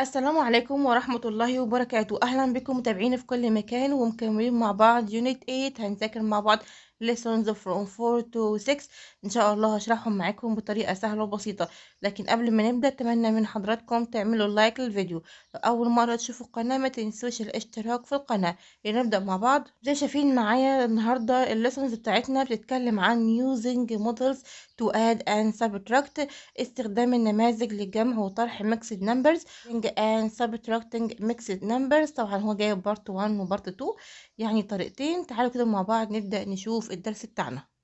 السلام عليكم ورحمة الله وبركاته أهلا بكم متابعين في كل مكان ومكملين مع بعض يونيت 8 هنذاكر مع بعض lessons from 4 to 6 ان شاء الله هشرحهم معاكم بطريقه سهله وبسيطه لكن قبل ما نبدا اتمنى من حضراتكم تعملوا لايك للفيديو لو اول مره تشوفوا القناه ما تنسوش الاشتراك في القناه لنبدا مع بعض زي شايفين معايا النهارده الليسونز بتاعتنا بتتكلم عن using models to add and subtract استخدام النماذج للجمع وطرح mixed numbers and subtracting mixed numbers طبعا هو جايب بارت 1 وبارت 2 يعني طريقتين تعالوا كده مع بعض نبدا نشوف الدرس بتاعنا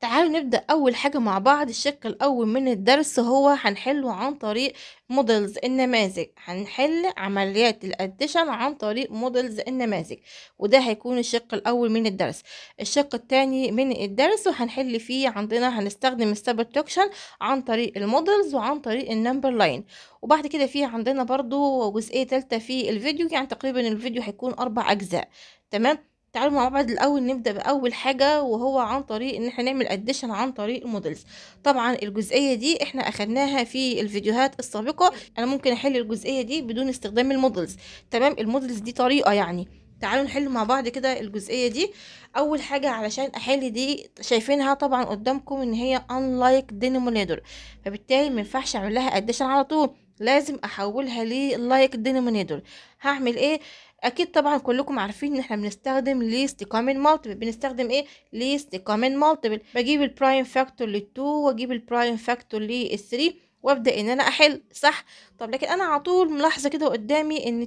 تعالوا نبدأ أول حاجة مع بعض الشق الأول من الدرس هو هنحله عن طريق مودلز النماذج هنحل عمليات الأديشن عن طريق مودلز النماذج وده هيكون الشق الأول من الدرس الشق الثاني من الدرس وهنحل فيه عندنا هنستخدم السبتراكشن عن طريق المودلز وعن طريق النمبر لاين وبعد كده في عندنا برضو جزئية تالتة في الفيديو يعني تقريبا الفيديو هيكون أربع أجزاء تمام تعالوا مع بعض الاول نبدا باول حاجه وهو عن طريق ان احنا نعمل اديشن عن طريق المودلز طبعا الجزئيه دي احنا اخدناها في الفيديوهات السابقه انا ممكن احل الجزئيه دي بدون استخدام المودلز تمام المودلز دي طريقه يعني تعالوا نحل مع بعض كده الجزئيه دي اول حاجه علشان احل دي شايفينها طبعا قدامكم ان هي انلايك دينومينيتور فبالتالي ما ينفعش اعمل لها اديشن على طول لازم احولها للايك دينومينيتور هعمل ايه اكيد طبعا كلكم عارفين ان احنا بنستخدم ليست كومن مالتيبل بنستخدم ايه ليست كومن مالتيبل بجيب البرايم فاكتور لل2 واجيب البرايم فاكتور لل3 وابدا ان انا احل صح طب لكن انا على طول ملاحظه كده قدامي ان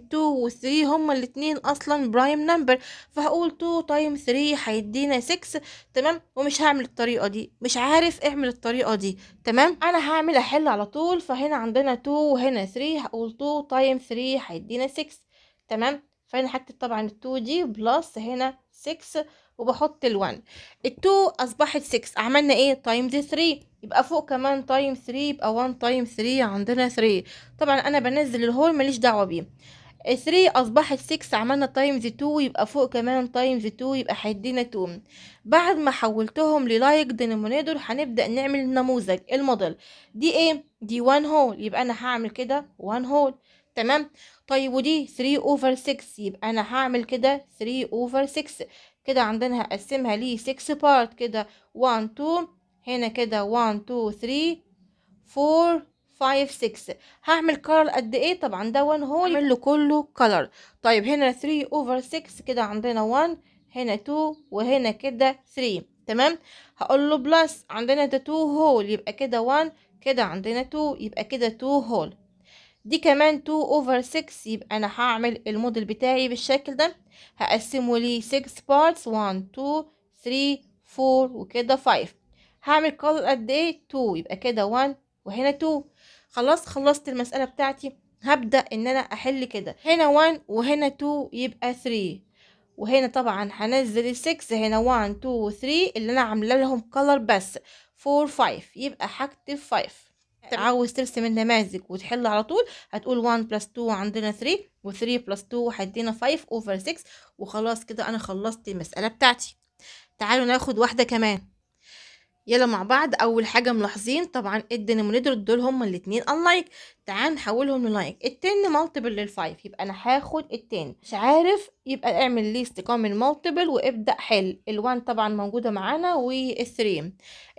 2 و3 هما الاثنين اصلا برايم نمبر فهقول 2 تايم 3 هيدينا 6 تمام ومش هعمل الطريقه دي مش عارف اعمل الطريقه دي تمام انا هعمل احل على طول فهنا عندنا 2 وهنا 3 هقول 2 تايم 3 هيدينا 6 تمام فهنا هكتب طبعا التو دي بلس هنا 6 وبحط ال1 ال2 اصبحت 6 عملنا ايه تايم دي 3 يبقى فوق كمان تايم 3 يبقى 1 تايم 3 عندنا 3 طبعا انا بنزل الهول ماليش دعوه بيه 3 اصبحت 6 عملنا تايمز 2 يبقى فوق كمان تايمز 2 يبقى هيدينا 2 بعد ما حولتهم للايك دينومينيتور هنبدا نعمل النموذج الموديل دي ايه دي 1 هول يبقى انا هعمل كده 1 هول تمام طيب ودي 3 اوفر 6 يبقى انا هعمل كده 3 اوفر 6 كده عندنا هقسمها ل 6 بارت كده 1 2 هنا كده 1 2 3 4 5 6 هعمل كارل قد ايه طبعا ده 1 هول هعمل له كله كلر طيب هنا 3 اوفر 6 كده عندنا 1 هنا 2 وهنا كده 3 تمام هقول له بلس عندنا ده 2 هول يبقى كده 1 كده عندنا 2 يبقى كده 2 هول دي كمان 2 over 6 يبقى انا هعمل الموديل بتاعي بالشكل ده هقسمه لي 6 parts 1 2 3 4 وكده 5 هعمل color قد ايه 2 يبقى كده 1 وهنا 2 خلاص خلصت المسألة بتاعتي هبدأ ان انا احل كده هنا 1 وهنا 2 يبقى 3 وهنا طبعا هنزل ال 6 هنا 1 2 3 اللي انا عامله لهم color بس 4 5 يبقى هكتب 5 عاوز ترسم النماذج وتحل على طول هتقول 1 بلس 2 عندنا 3 و3 بلس 2 هيدينا 5 اوفر 6 وخلاص كده انا خلصت المساله بتاعتي تعالوا ناخد واحده كمان يلا مع بعض اول حاجه ملاحظين طبعا الدينومينيتور دول هما الاثنين انلايك تعال نحولهم للايك ال10 مالتيبل لل5 يبقى انا هاخد ال10 مش عارف يبقى اعمل ليست كومن مالتيبل وابدا حل ال1 طبعا موجوده معانا وال3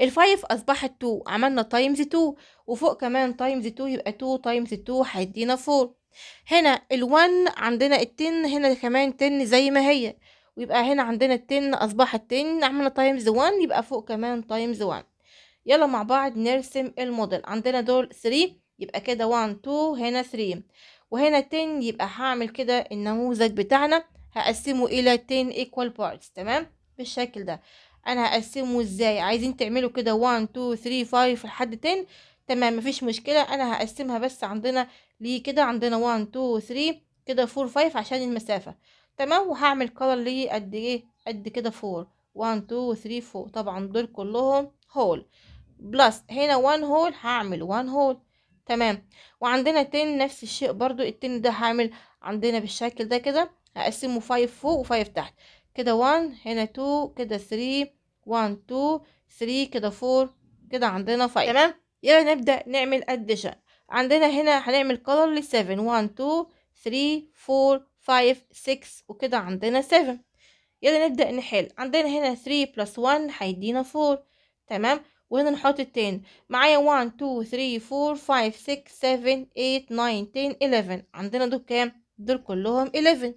ال5 اصبحت 2 عملنا تايمز 2 وفوق كمان تايمز 2 يبقى 2 تايمز 2 هيدينا 4 هنا ال1 عندنا ال10 هنا كمان 10 زي ما هي ويبقى هنا عندنا التن أصبح التن عملنا تايمز 1 يبقى فوق كمان تايمز 1 يلا مع بعض نرسم الموديل عندنا دول 3 يبقى كده 1 2 هنا 3 وهنا 10 يبقى هعمل كده النموذج بتاعنا هقسمه الى 10 ايكوال بارتس تمام بالشكل ده انا هقسمه ازاي عايزين تعملوا كده 1 2 3 5 لحد 10 تمام مفيش مشكله انا هقسمها بس عندنا ليه كده عندنا 1 2 3 كده 4 5 عشان المسافه تمام وهعمل كولر ليه قد ايه قد كده فور 1 2 3 4 طبعا دول كلهم هول بلس هنا 1 هول هعمل 1 هول تمام وعندنا تن نفس الشيء برضو التن ده هعمل عندنا بالشكل ده كده هقسمه 5 فوق و5 تحت كده 1 هنا 2 كده 3 1 2 3 كده 4 كده عندنا 5 تمام يلا نبدأ نعمل اديشن عندنا هنا هنعمل كولر ل 7 1 2 3 4 5 6 وكده عندنا 7 يلا نبدأ نحل عندنا هنا 3 بلس 1 هيدينا 4 تمام وهنا نحط التاني معايا 1 2 3 4 5 6 7 8 9 10 11 عندنا دول كام دول كلهم 11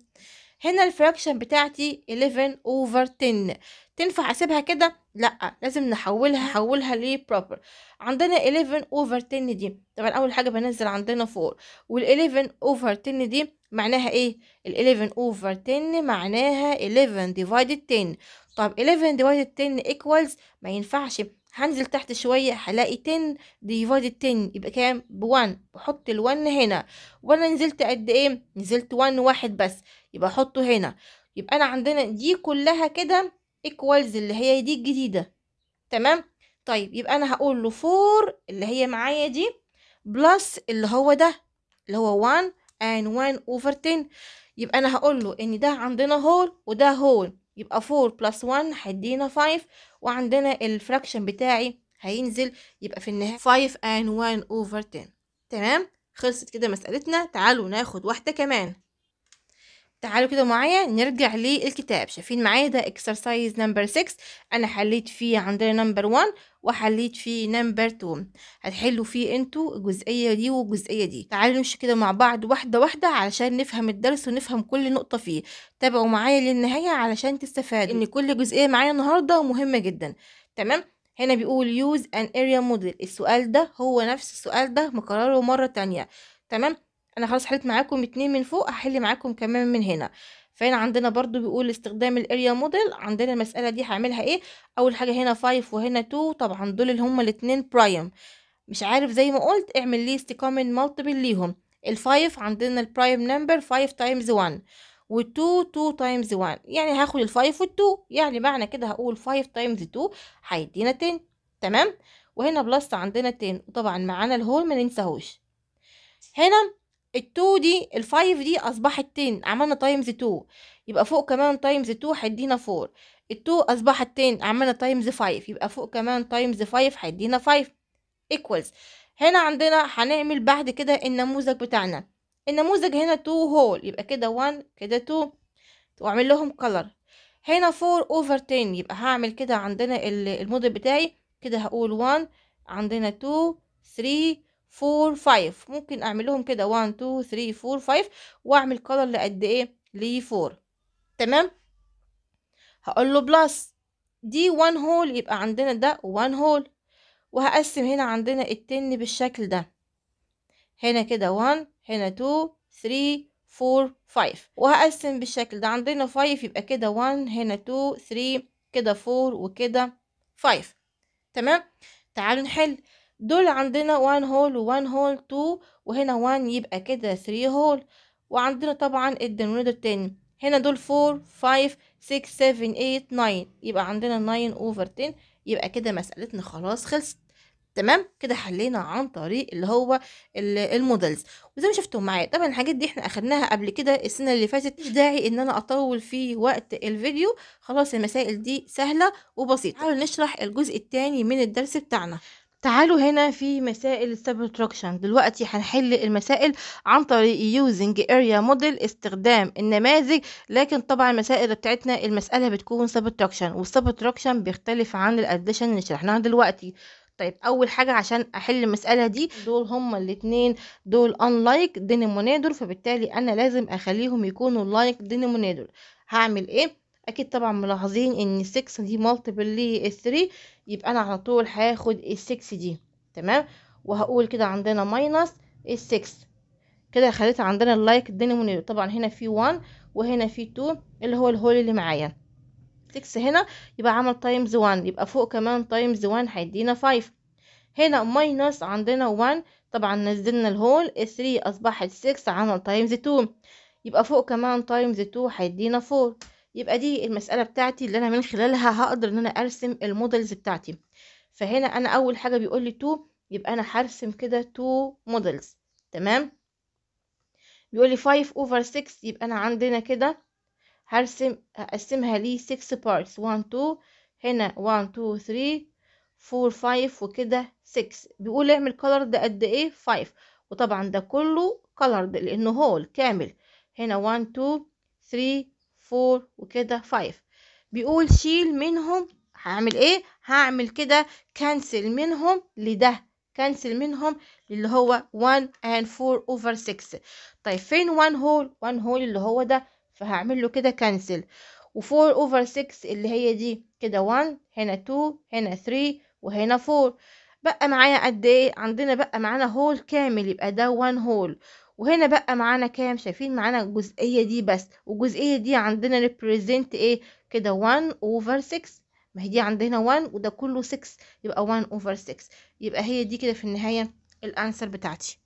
هنا الفراكشن بتاعتي 11 over 10 تنفع اسيبها كده لا لازم نحولها حولها ل proper عندنا 11 over 10 دي طبعا اول حاجه بنزل عندنا 4 وال 11 over 10 دي معناها ايه ال 11 over 10 معناها 11 divided 10 طب 11 divided 10 equals ما ينفعش هنزل تحت شوية هلاقي 10 divided 10 يبقى كام ب1 بحط ال1 هنا وانا نزلت قد ايه نزلت 1 واحد بس يبقى احطه هنا يبقى انا عندنا دي كلها كده equals اللي هي دي الجديدة تمام طيب يبقى انا هقول له 4 اللي هي معايا دي بلس اللي هو ده اللي هو 1 and 1 over 10 يبقى انا هقول له ان ده عندنا هول وده هول يبقى 4 plus 1 هيدينا 5 وعندنا الفراكشن بتاعي هينزل يبقى في النهاية 5 and 1 over 10 تمام خلصت كده مسألتنا تعالوا ناخد واحدة كمان تعالوا كده معايا نرجع للكتاب شايفين معايا ده اكسرسايز نمبر 6 انا حليت فيه عندنا نمبر 1 وحليت فيه نمبر 2 هتحلوا فيه انتوا الجزئيه دي والجزئيه دي تعالوا نمشي كده مع بعض واحده واحده علشان نفهم الدرس ونفهم كل نقطه فيه تابعوا معايا للنهايه علشان تستفادوا ان كل جزئيه معايا النهارده مهمه جدا تمام هنا بيقول يوز ان اريا موديل السؤال ده هو نفس السؤال ده مكرره مره تانية تمام انا خلاص حليت معاكم اتنين من فوق هحل معاكم كمان من هنا فهنا عندنا برضو بيقول استخدام الاريا موديل عندنا المسألة دي هعملها ايه اول حاجة هنا 5 وهنا 2 طبعا دول اللي هما الاتنين برايم مش عارف زي ما قلت اعمل ليست كومن مالتيبل ليهم ال 5 عندنا البرايم نمبر 5 تايمز 1 و2 2 تايمز 1 يعني هاخد ال5 وال2 يعني معنى كده هقول 5 تايمز 2 هيدينا 10 تمام وهنا بلس عندنا 10 وطبعا معانا الهول ما ننساهوش هنا التو دي الفايف دي اصبحت 10 عملنا تايمز 2 يبقى فوق كمان تايمز 2 هيدينا 4 التو اصبحت 10 عملنا تايمز 5 يبقى فوق كمان تايمز 5 هيدينا 5 ايكوالز هنا عندنا هنعمل بعد كده النموذج بتاعنا النموذج هنا 2 هول يبقى كده 1 كده 2 واعمل لهم كلر هنا 4 اوفر 10 يبقى هعمل كده عندنا الموديل بتاعي كده هقول 1 عندنا 2 3 فور فايف ممكن اعملهم كده وان تو ثري فور فايف واعمل كولر لقد ايه لي فور تمام هقول له بلس دي وان هول يبقى عندنا ده وان هول وهقسم هنا عندنا التن بالشكل ده هنا كده وان هنا تو ثري فور فايف وهقسم بالشكل ده عندنا فايف يبقى كده وان هنا تو ثري كده فور وكده فايف تمام تعالوا نحل دول عندنا وان هول وان هول تو وهنا وان يبقى كده ثري هول وعندنا طبعا الدينومينيتور التاني هنا دول فور فايف سيك سيفن ايت ناين يبقى عندنا ناين اوفر تن يبقى كده مسألتنا خلاص خلصت تمام كده حلينا عن طريق اللي هو المودلز وزي ما شفتوا معايا طبعا الحاجات دي احنا اخدناها قبل كده السنه اللي فاتت مش داعي ان انا اطول في وقت الفيديو خلاص المسائل دي سهله وبسيطه نحاول نشرح الجزء الثاني من الدرس بتاعنا تعالوا هنا في مسائل subtraction دلوقتي هنحل المسائل عن طريق using area model استخدام النماذج لكن طبعا المسائل بتاعتنا المسألة بتكون سبتراكشن subtraction بيختلف عن addition اللي شرحناها دلوقتي طيب اول حاجه عشان احل المساله دي دول هما الاتنين دول unlike denominator فبالتالي انا لازم اخليهم يكونوا like denominator هعمل ايه اكيد طبعا ملاحظين ان 6 دي مالتيبل ل 3 يبقى انا على طول هاخد ال 6 دي تمام وهقول كده عندنا ماينس ال 6 كده خليت عندنا اللايك دينومينيتور طبعا هنا في 1 وهنا في 2 اللي هو الهول اللي معايا 6 هنا يبقى عمل تايمز 1 يبقى فوق كمان تايمز 1 هيدينا 5 هنا ماينس عندنا 1 طبعا نزلنا الهول 3 اصبحت 6 عمل تايمز 2 يبقى فوق كمان تايمز 2 هيدينا 4 يبقى دي المسألة بتاعتي اللي أنا من خلالها هقدر إن أنا أرسم المودلز بتاعتي فهنا أنا أول حاجة بيقول لي تو يبقى أنا هرسم كده تو مودلز تمام بيقول لي 5 over 6 يبقى أنا عندنا كده هرسم هقسمها لي 6 parts 1 2 هنا 1 2 3 4 5 وكده 6 بيقول اعمل color ده قد ايه 5 وطبعا ده كله color لانه هول كامل هنا 1 2 3 فور وكده فايف بيقول شيل منهم هعمل ايه هعمل كده كنسل منهم لده كنسل منهم اللي هو 1 and 4 over 6 طيب فين 1 هول 1 هول اللي هو ده فهعمل له كده كنسل و4 over 6 اللي هي دي كده 1 هنا 2 هنا 3 وهنا 4 بقى معايا قد ايه عندنا بقى معانا هول كامل يبقى ده 1 هول وهنا بقى معانا كام شايفين معانا الجزئية دي بس والجزئية دي عندنا ريبريزنت ايه كده 1 اوفر 6 ما هي دي عندنا 1 وده كله 6 يبقى 1 اوفر 6 يبقى هي دي كده في النهاية الانسر بتاعتي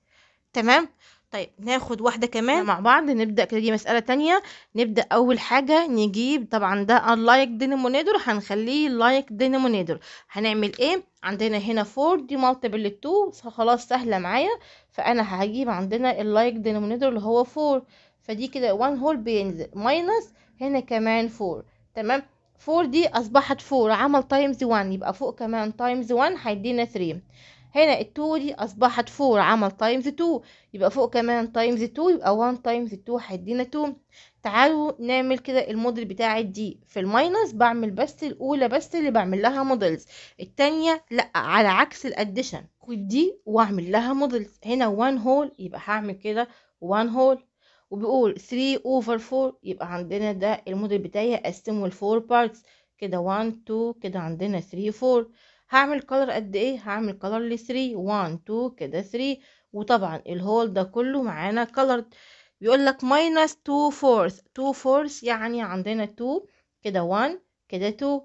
تمام طيب ناخد واحدة كمان مع بعض نبدأ كده دي مسألة تانية نبدأ أول حاجة نجيب طبعا ده unlike denominator هنخليه like denominator هنعمل ايه عندنا هنا 4 دي multiple 2 خلاص سهلة معايا فأنا هجيب عندنا اللايك denominator اللي هو 4 فدي كده 1 هول بينزل ماينس هنا كمان 4 تمام 4 دي أصبحت 4 عمل تايمز 1 يبقى فوق كمان تايمز 1 هيدينا 3 هنا التو دي اصبحت فور عمل تايمز تو يبقى فوق كمان تايمز تو يبقى 1 تايمز 2 هيدينا 2 تعالوا نعمل كده الموديل بتاع دي في الماينس بعمل بس الاولى بس اللي بعمل لها مودلز التانية لا على عكس الاديشن خد دي واعمل لها مودلز هنا 1 هول يبقى هعمل كده 1 هول وبيقول 3 اوفر 4 يبقى عندنا ده الموديل بتاعي اقسمه ل 4 بارتس كده 1 2 كده عندنا 3 4 هعمل كولر قد ايه هعمل كولر لثري وان تو كده ثري وطبعا الهول ده كله معانا كولر بيقول لك ماينس تو فورث تو فورث يعني عندنا تو كده وان كده تو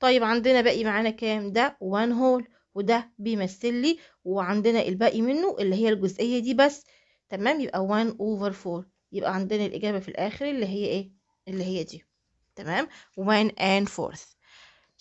طيب عندنا باقي معانا كام ده وان هول وده بيمثل لي وعندنا الباقي منه اللي هي الجزئية دي بس تمام يبقى وان اوفر فور يبقى عندنا الاجابة في الاخر اللي هي ايه اللي هي دي تمام وان ان فورث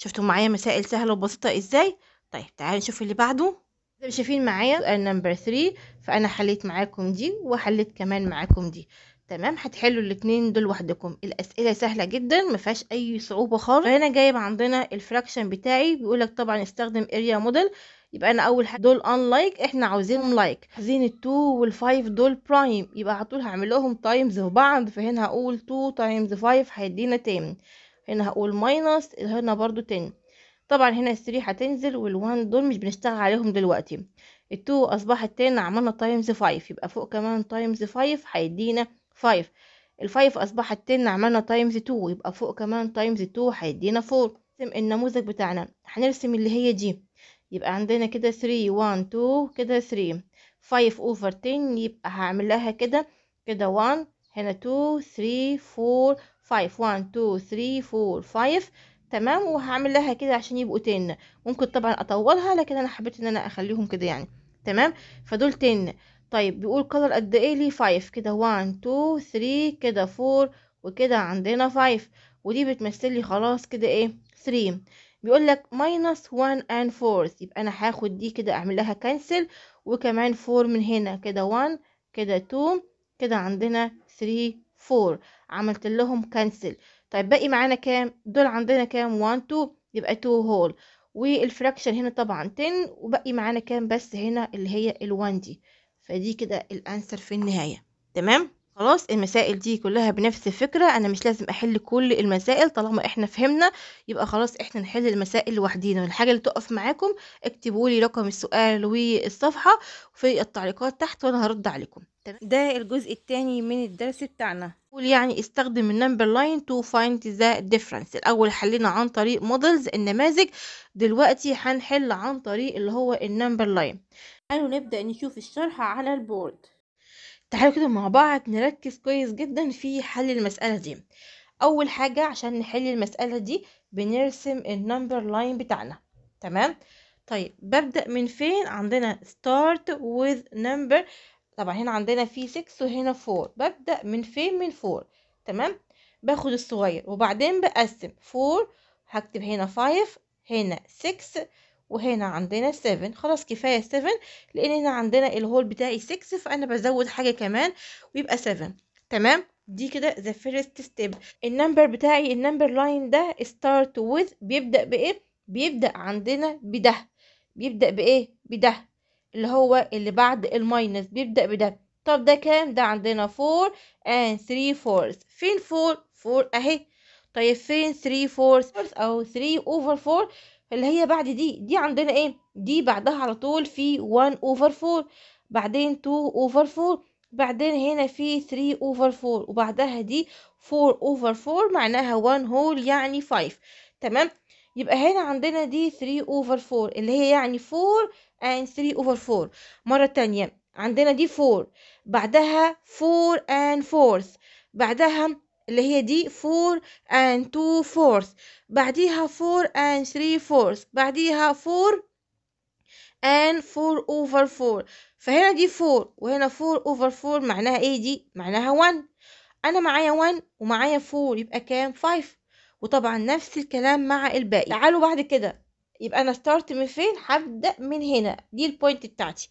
شفتوا معايا مسائل سهله وبسيطه ازاي طيب تعالوا نشوف اللي بعده زي شايفين معايا سؤال نمبر 3 فانا حليت معاكم دي وحليت كمان معاكم دي تمام هتحلوا الاثنين دول وحدكم الاسئله سهله جدا ما فيهاش اي صعوبه خالص فهنا جايب عندنا الفراكشن بتاعي بيقولك طبعا استخدم اريا موديل يبقى انا اول حاجه دول ان لايك احنا عاوزينهم لايك عايزين ال2 وال5 دول برايم يبقى على طول هعمل لهم تايمز في بعض فهنا هقول 2 تايمز 5 هيدينا 10 هنا هقول ماينس هنا برضو 10 طبعا هنا الثري هتنزل والوان دول مش بنشتغل عليهم دلوقتي التو اصبحت 10 عملنا تايمز 5 يبقى فوق كمان تايمز 5 هيدينا 5 الفايف اصبحت 10 عملنا تايمز 2 يبقى فوق كمان تايمز 2 هيدينا 4 نرسم النموذج بتاعنا هنرسم اللي هي دي يبقى عندنا كده 3 1 2 كده 3 5 اوفر 10 يبقى هعمل لها كده كده 1 هنا 2 3 4 5 1 2 3 4 5 تمام وهعمل لها كده عشان يبقوا 10 ممكن طبعا اطولها لكن انا حبيت ان انا اخليهم كده يعني تمام فدول 10 طيب بيقول كلر قد ايه لي 5 كده 1 2 3 كده 4 وكده عندنا 5 ودي بتمثل لي خلاص كده ايه 3 بيقول لك minus 1 and 4 يبقى انا هاخد دي كده اعمل لها كنسل وكمان 4 من هنا كده 1 كده 2 كده عندنا 3 4 عملت لهم كنسل طيب باقي معانا كام دول عندنا كام 1 2 يبقى 2 هول والفراكشن هنا طبعا 10 وباقي معانا كام بس هنا اللي هي ال1 دي فدي كده الانسر في النهايه تمام خلاص المسائل دي كلها بنفس الفكرة أنا مش لازم أحل كل المسائل طالما إحنا فهمنا يبقى خلاص إحنا نحل المسائل لوحدينا والحاجة اللي تقف معاكم اكتبوا لي رقم السؤال والصفحة في التعليقات تحت وأنا هرد عليكم ده الجزء التاني من الدرس بتاعنا يقول يعني استخدم النمبر لاين تو فايند ذا ديفرنس الاول حلينا عن طريق مودلز النماذج دلوقتي هنحل عن طريق اللي هو النمبر لاين تعالوا نبدا نشوف الشرح على البورد تعالوا كده مع بعض نركز كويس جدا في حل المساله دي اول حاجه عشان نحل المساله دي بنرسم النمبر لاين بتاعنا تمام طيب ببدا من فين عندنا start with number طبعا هنا عندنا في 6 وهنا 4 ببدأ من فين من 4 تمام باخد الصغير وبعدين بقسم 4 هكتب هنا 5 هنا 6 وهنا عندنا 7 خلاص كفاية 7 لأن هنا عندنا الهول بتاعي 6 فأنا بزود حاجة كمان ويبقى 7 تمام دي كده the first step النمبر بتاعي النمبر لاين ده start with بيبدأ بإيه؟ بيبدأ عندنا بده بيبدأ بإيه؟ بده اللي هو اللي بعد الماينس بيبدأ بده طب ده كام ده عندنا 4 and 3 fourths فين 4 4 اهي طيب فين 3 fourths او 3 over 4 اللي هي بعد دي دي عندنا ايه دي بعدها على طول في 1 over 4 بعدين 2 over 4 بعدين هنا في 3 over 4 وبعدها دي 4 over 4 معناها 1 whole يعني 5 تمام يبقى هنا عندنا دي 3 over 4 اللي هي يعني 4 and 3 over 4 مرة تانية عندنا دي 4 بعدها 4 and 4 بعدها اللي هي دي 4 and 2 4 بعديها 4 and 3 4 بعديها 4 and 4 over 4 فهنا دي 4 وهنا 4 over 4 معناها ايه دي معناها 1 انا معايا 1 ومعايا 4 يبقى كام 5 وطبعا نفس الكلام مع الباقي تعالوا بعد كده يبقى انا ستارت من فين هبدا من هنا دي البوينت بتاعتي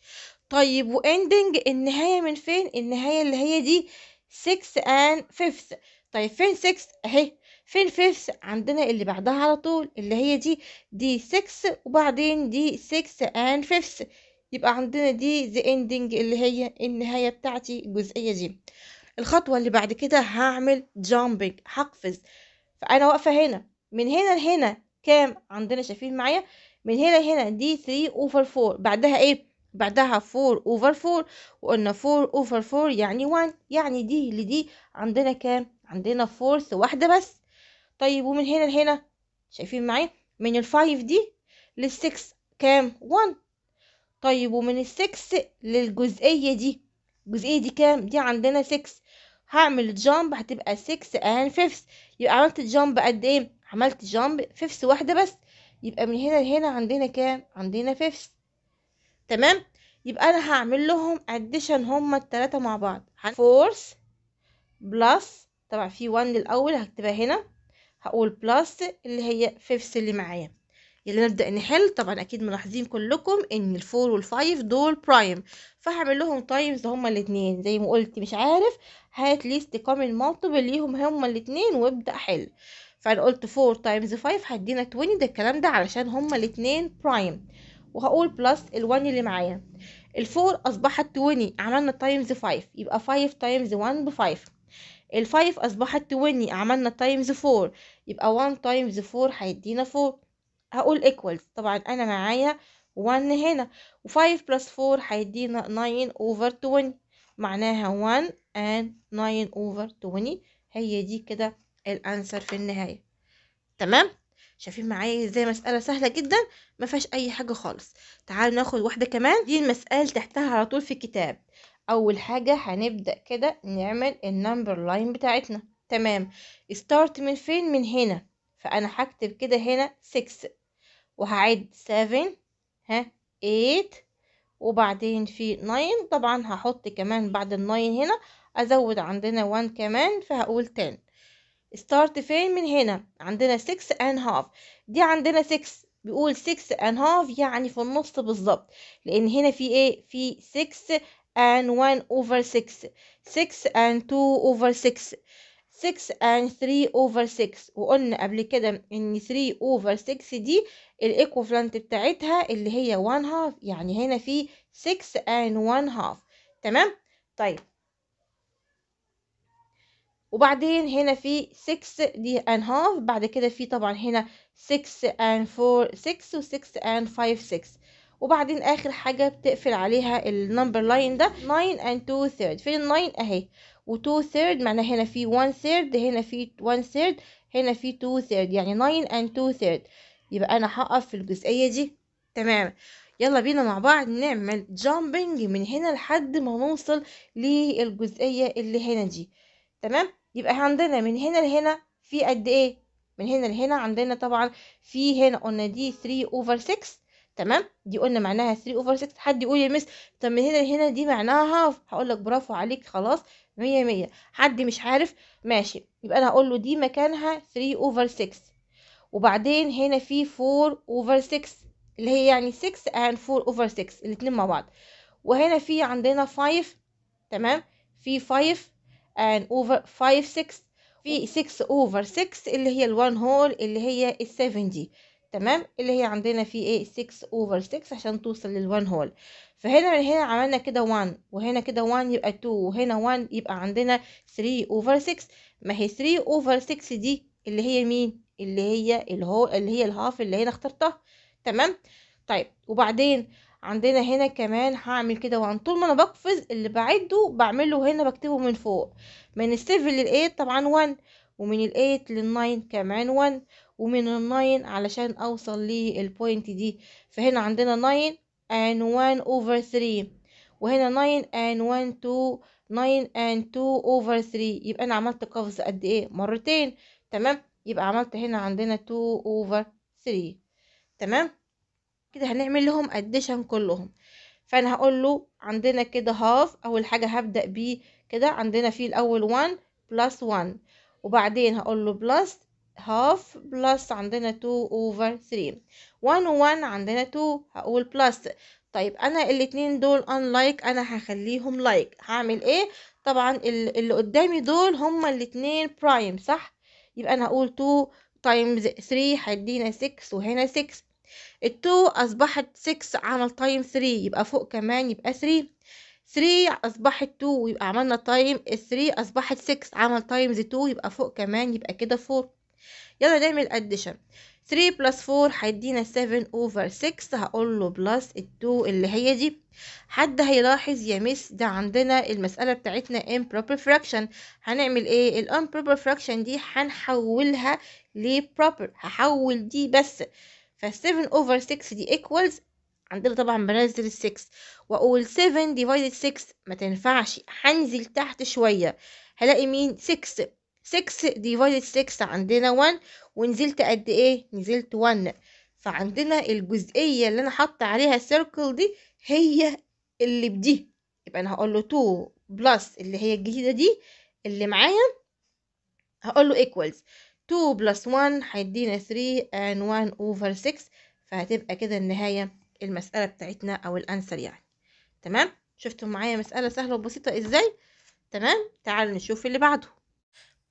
طيب واندنج النهايه من فين النهايه اللي هي دي 6 and 5 طيب فين 6 اهي فين 5 عندنا اللي بعدها على طول اللي هي دي دي 6 وبعدين دي 6 and 5 يبقى عندنا دي the ending اللي هي النهاية بتاعتي الجزئية دي الخطوة اللي بعد كده هعمل جامبنج هقفز فأنا واقفة هنا من هنا لهنا كام عندنا شايفين معايا من هنا هنا دي 3 اوفر 4 بعدها ايه بعدها 4 اوفر 4 وقلنا 4 اوفر 4 يعني 1 يعني دي لدي عندنا كام عندنا فورث واحده بس طيب ومن هنا لهنا شايفين معايا من ال5 دي لل6 كام 1 طيب ومن ال6 للجزئيه دي الجزئيه دي كام دي عندنا 6 هعمل جامب هتبقى 6 and 5 يبقى عملت جامب قد ايه عملت جامب فيفس واحدة بس يبقى من هنا لهنا عندنا كام عندنا فيفس تمام يبقى انا هعمل لهم اديشن هما التلاتة مع بعض فورس بلس طبعا في وان للاول هكتبها هنا هقول بلس اللي هي فيفس اللي معايا يلا نبدا نحل طبعا اكيد ملاحظين كلكم ان الفور والفايف دول برايم فهعمل لهم تايمز هما الاتنين زي ما قلت مش عارف هات ليست كامل مالتيبل ليهم هما الاتنين وابدا حل فانا قلت 4 تايمز 5 هيدينا 20 ده الكلام ده علشان هما الاثنين برايم وهقول بلس ال1 اللي معايا ال4 اصبحت 20 عملنا تايمز 5 يبقى 5 تايمز 1 ب 5 ال5 اصبحت 20 عملنا تايمز 4 يبقى 1 تايمز 4 هيدينا 4 هقول ايكوالز طبعا انا معايا 1 هنا و5 بلس 4 هيدينا 9 اوفر 20 معناها 1 and 9 over 20 هي دي كده الانسر في النهايه تمام شايفين معايا ازاي مسألة سهلة جدا ما فيهاش أي حاجة خالص تعالوا ناخد واحدة كمان دي المسألة تحتها على طول في كتاب أول حاجة هنبدأ كده نعمل النمبر لاين بتاعتنا تمام ستارت من فين من هنا فأنا هكتب كده هنا 6 وهعد 7 ها 8 وبعدين في 9 طبعا هحط كمان بعد ال 9 هنا أزود عندنا 1 كمان فهقول 10 start فين من هنا عندنا 6 and half دي عندنا 6 بيقول 6 and half يعني في النص بالظبط لان هنا في ايه في 6 and 1 over 6 6 and 2 over 6 6 and 3 over 6 وقلنا قبل كده ان 3 over 6 دي الايكوفلانت بتاعتها اللي هي 1 half يعني هنا في 6 and 1 half تمام طيب وبعدين هنا في 6 دي and half بعد كده في طبعا هنا 6 and 4 6 و 6 and 5 6 وبعدين اخر حاجه بتقفل عليها النمبر لاين ده 9 and 2 third فين ال 9 اهي و 2 third معناه هنا في 1 third هنا في 1 third هنا في 2 third يعني 9 and 2 third يبقى انا هقف في الجزئيه دي تمام يلا بينا مع بعض نعمل جامبنج من هنا لحد ما نوصل للجزئيه اللي هنا دي تمام يبقى عندنا من هنا لهنا في قد ايه من هنا لهنا عندنا طبعا في هنا قلنا دي 3 اوفر 6 تمام دي قلنا معناها 3 اوفر 6 حد يقول يا مس طب من هنا لهنا دي معناها هاف هقول لك برافو عليك خلاص 100 100 حد مش عارف ماشي يبقى انا هقول له دي مكانها 3 اوفر 6 وبعدين هنا في 4 اوفر 6 اللي هي يعني 6 and 4 اوفر 6 الاثنين مع بعض وهنا في عندنا 5 تمام في 5 and over 5 6 في 6 over 6 اللي هي ال 1 هول اللي هي ال 7 دي تمام اللي هي عندنا في ايه 6 over 6 عشان توصل لل 1 هول فهنا من هنا عملنا كده 1 وهنا كده 1 يبقى 2 وهنا 1 يبقى عندنا 3 over 6 ما هي 3 over 6 دي اللي هي مين اللي هي الهو اللي هي الهاف اللي هنا اخترتها تمام طيب وبعدين عندنا هنا كمان هعمل كده وان طول ما انا بقفز اللي بعده بعمله هنا بكتبه من فوق من السيفن للايت طبعا وان ومن الايت للناين كمان وان ومن الناين علشان اوصل للبوينت دي فهنا عندنا ناين and 1 over 3 وهنا 9 and 1 2 9 and 2 over 3 يبقى انا عملت قفز قد ايه مرتين تمام يبقى عملت هنا عندنا 2 over 3 تمام كده هنعمل لهم اديشن كلهم فانا هقول له عندنا كده هاف اول حاجه هبدا بيه كده عندنا فيه الاول 1 بلس 1 وبعدين هقول له بلس هاف بلس عندنا 2 اوفر 3 1 و 1 عندنا 2 هقول بلس طيب انا الاثنين دول ان لايك انا هخليهم لايك like. هعمل ايه طبعا اللي قدامي دول هما الاثنين برايم صح يبقى انا هقول 2 تايمز 3 هيدينا 6 وهنا 6 التو أصبحت سكس عمل تايم ثري يبقى فوق كمان يبقى ثري 3 اصبحت 2 ويبقى عملنا تايم 3 اصبحت 6 عمل تايمز 2 يبقى فوق كمان يبقى كده 4 يلا نعمل اديشن 3 بلس 4 هيدينا 7 اوفر 6 هقول له بلس 2 اللي هي دي حد هيلاحظ يا مس ده عندنا المساله بتاعتنا improper fraction هنعمل ايه improper fraction دي هنحولها proper هحول دي بس ف7 over 6 دي equals عندنا طبعا بنزل ال 6 واقول 7 divided 6 ما تنفعش هنزل تحت شويه هلاقي مين 6 6 divided 6 عندنا 1 ونزلت قد ايه نزلت 1 فعندنا الجزئيه اللي انا حاطه عليها السيركل دي هي اللي بدي يبقى انا هقول له 2 بلس اللي هي الجديده دي اللي معايا هقول له equals 2 بلس 1 هيدينا 3 and 1 over 6 فهتبقى كده النهاية المسألة بتاعتنا أو الأنسر يعني تمام شفتوا معايا مسألة سهلة وبسيطة إزاي تمام تعالوا نشوف اللي بعده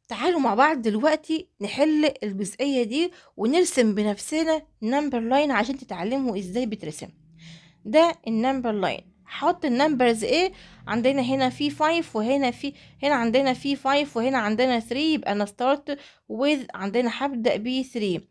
تعالوا مع بعض دلوقتي نحل الجزئية دي ونرسم بنفسنا number line عشان تتعلموا إزاي بترسم ده number line هحط النمبرز ايه عندنا هنا في 5 وهنا في هنا عندنا في 5 وهنا عندنا 3 يبقى انا ستارت with عندنا هبدأ ب 3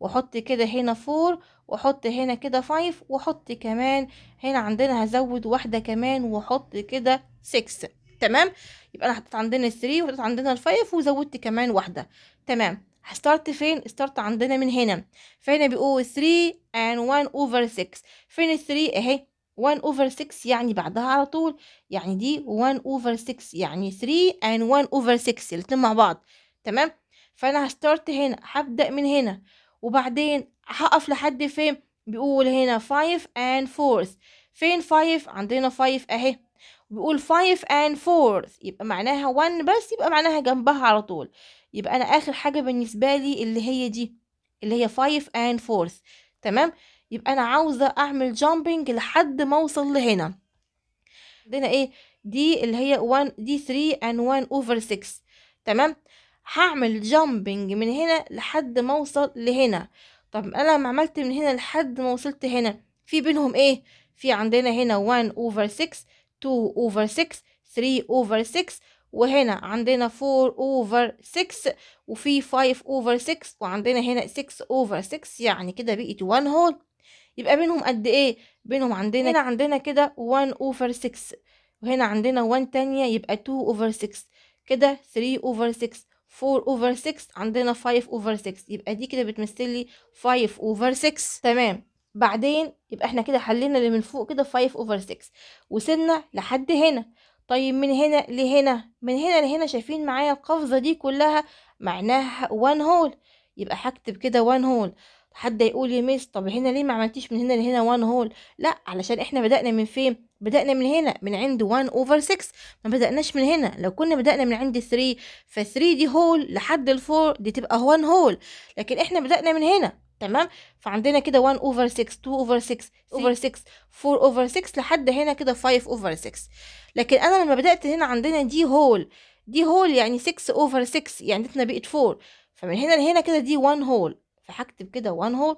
واحط كده هنا 4 واحط هنا كده 5 واحط كمان هنا عندنا هزود واحدة كمان واحط كده 6 تمام يبقى انا حطيت عندنا 3 وحطيت عندنا ال 5 وزودت كمان واحدة تمام هستارت فين ستارت عندنا من هنا فهنا بيقول 3 and 1 over 6 فين ال 3 اهي 1 over 6 يعني بعدها على طول يعني دي 1 over 6 يعني 3 and 1 over 6 الاثنين مع بعض تمام فانا هستارت هنا هبدأ من هنا وبعدين هقف لحد فين بيقول هنا 5 and 4 فين 5 عندنا 5 اهي بيقول 5 and 4 يبقى معناها 1 بس يبقى معناها جنبها على طول يبقى انا اخر حاجة بالنسبة لي اللي هي دي اللي هي 5 and 4 تمام يبقى انا عاوزه اعمل جامبنج لحد ما اوصل لهنا عندنا ايه دي اللي هي 1 دي 3 and 1 over 6 تمام هعمل جامبنج من هنا لحد ما اوصل لهنا طب انا لما عملت من هنا لحد ما وصلت هنا في بينهم ايه في عندنا هنا 1 over 6 2 over 6 3 over 6 وهنا عندنا 4 over 6 وفي 5 over 6 وعندنا هنا 6 over 6 يعني كده بقت 1 هول يبقى بينهم قد ايه بينهم عندنا هنا عندنا كده 1 over 6 وهنا عندنا 1 تانية يبقى 2 over 6 كده 3 over 6 4 over 6 عندنا 5 over 6 يبقى دي كده بتمثل لي 5 over 6 تمام بعدين يبقى احنا كده حلينا اللي من فوق كده 5 over 6 وصلنا لحد هنا طيب من هنا لهنا من هنا لهنا شايفين معايا القفزة دي كلها معناها 1 هول يبقى هكتب كده 1 هول حد يقول يا ميس طب هنا ليه ما عملتيش من هنا لهنا وان هول لا علشان احنا بدأنا من فين بدأنا من هنا من عند 1 over 6 ما بدأناش من هنا لو كنا بدأنا من عند 3 ف 3 دي هول لحد ال 4 دي تبقى 1 هول لكن احنا بدأنا من هنا تمام فعندنا كده 1 over 6 2 over 6 over 6 4 over 6 لحد هنا كده 5 over 6 لكن انا لما بدأت هنا عندنا دي هول دي هول يعني 6 over 6 يعني اتنا بقت 4 فمن هنا لهنا كده دي 1 هول فهكتب كده وان هول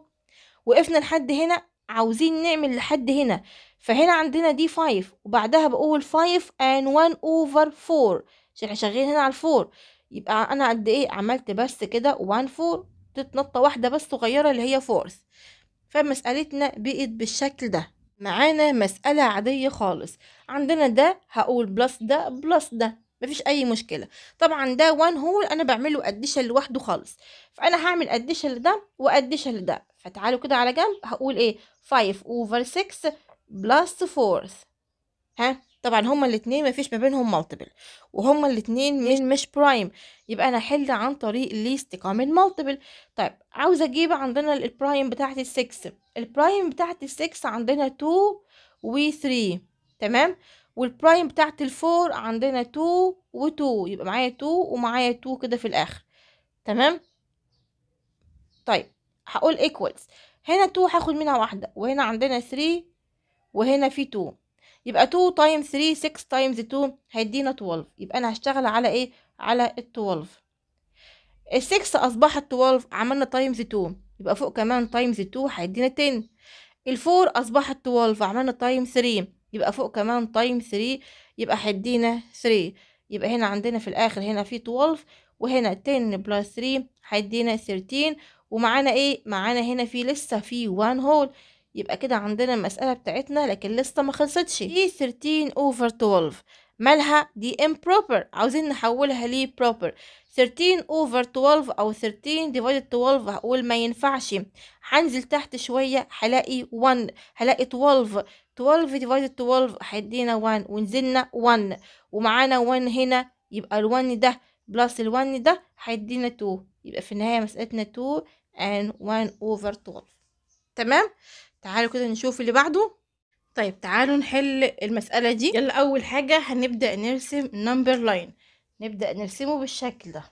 وقفنا لحد هنا عاوزين نعمل لحد هنا فهنا عندنا دي 5 وبعدها بقول 5 and 1 over 4 عشان احنا شغالين هنا على 4 يبقى انا قد ايه عملت بس كده 1 4 نطه واحده بس صغيره اللي هي فورث فمسألتنا بقت بالشكل ده معانا مسألة عادية خالص عندنا ده هقول بلس ده بلس ده مفيش اي مشكله طبعا ده وان هول انا بعمله اديشن لوحده خالص فانا هعمل اديشن لده واديشن لده فتعالوا كده على جنب هقول ايه 5 اوفر 6 بلس 4 ها طبعا هما الاثنين مفيش ما بينهم مالتيبل وهما الاثنين مش مش برايم يبقى انا هحل عن طريق ليست كومن مالتيبل طيب عاوزه اجيب عندنا البرايم بتاعه ال6 البرايم بتاعه ال6 عندنا 2 و 3 تمام والبرايم بتاعت الفور عندنا تو وتو يبقى معايا تو ومعايا تو كده في الاخر تمام طيب هقول ايكوالز هنا تو هاخد منها واحده وهنا عندنا 3 وهنا في 2 يبقى 2 تايم 3 6 تايمز 2 هيدينا توالف يبقى انا هشتغل على ايه على التوالف السكس 6 اصبحت توالف عملنا تايمز 2 يبقى فوق كمان تايمز 2 هيدينا تن الفور 4 اصبحت توالف عملنا تايم 3 يبقى فوق كمان تايم 3 يبقى حدينا 3 يبقى هنا عندنا في الاخر هنا في 12 وهنا 10 بلس 3 هيدينا 13 ومعانا ايه معانا هنا في لسه في 1 هول يبقى كده عندنا المسألة بتاعتنا لكن لسه ما خلصتش دي 13 اوفر 12 مالها دي امبروبر عاوزين نحولها ليه بروبر 13 اوفر 12 او 13 divided 12 هقول ما ينفعش هنزل تحت شوية هلاقي 1 هلاقي 12 12 divided 12 هيدينا 1 ونزلنا 1 ومعانا 1 هنا يبقى ال 1 ده بلس ال 1 ده هيدينا 2 يبقى في النهاية مسألتنا 2 and 1 over 12 تمام تعالوا كده نشوف اللي بعده طيب تعالوا نحل المسألة دي يلا أول حاجة هنبدأ نرسم نمبر لاين نبدأ نرسمه بالشكل ده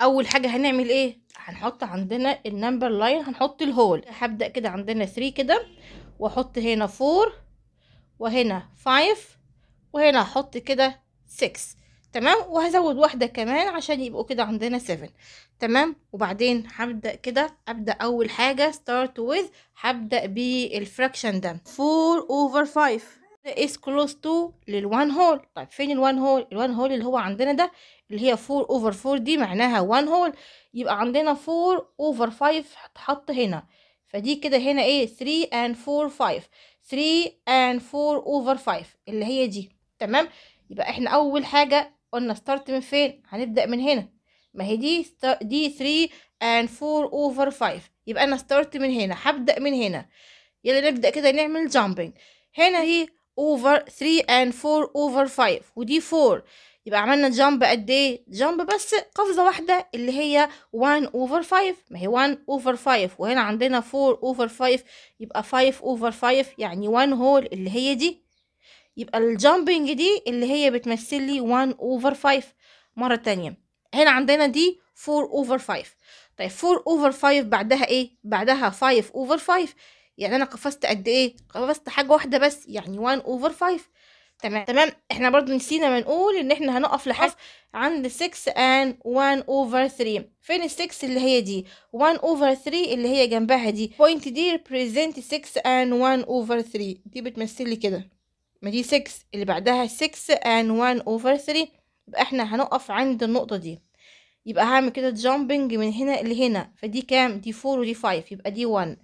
أول حاجة هنعمل إيه؟ هنحط عندنا النمبر لاين هنحط الهول هبدأ كده عندنا 3 كده وأحط هنا 4 وهنا 5 وهنا هحط كده 6 تمام وهزود واحدة كمان عشان يبقوا كده عندنا 7 تمام وبعدين هبدأ كده أبدأ أول حاجة start with هبدأ بالفراكشن ده 4 over 5 is close to لل1 هول طيب فين ال hole هول ال1 هول اللي هو عندنا ده اللي هي 4 over 4 دي معناها 1 هول يبقى عندنا 4 over 5 هتحط هنا فدي كده هنا ايه 3 and 4 5 3 and 4 over 5 اللي هي دي تمام يبقى احنا اول حاجة قلنا start من فين هنبدأ من هنا ما هي دي دي 3 and 4 over 5 يبقى انا start من هنا هبدأ من هنا يلا نبدأ كده نعمل jumping هنا هي over 3 and 4 over 5 ودي 4 يبقى عملنا جامب قد ايه جامب بس قفزه واحده اللي هي 1 اوفر 5 ما هي 1 اوفر 5 وهنا عندنا 4 اوفر 5 يبقى 5 اوفر 5 يعني 1 هول اللي هي دي يبقى الجامبنج دي اللي هي بتمثل لي 1 اوفر 5 مره تانية هنا عندنا دي 4 اوفر 5 طيب 4 اوفر 5 بعدها ايه بعدها 5 اوفر 5 يعني انا قفزت قد ايه قفزت حاجه واحده بس يعني 1 اوفر 5 تمام تمام احنا برضو نسينا ما نقول ان احنا هنقف لحد اه. عند 6 and 1 over 3 فين ال 6 اللي هي دي 1 over 3 اللي هي جنبها دي point دي represent 6 and 1 over 3 دي بتمثل لي كده ما دي 6 اللي بعدها 6 and 1 over 3 يبقى احنا هنقف عند النقطة دي يبقى هعمل كده jumping من هنا لهنا فدي كام دي 4 ودي 5 يبقى دي 1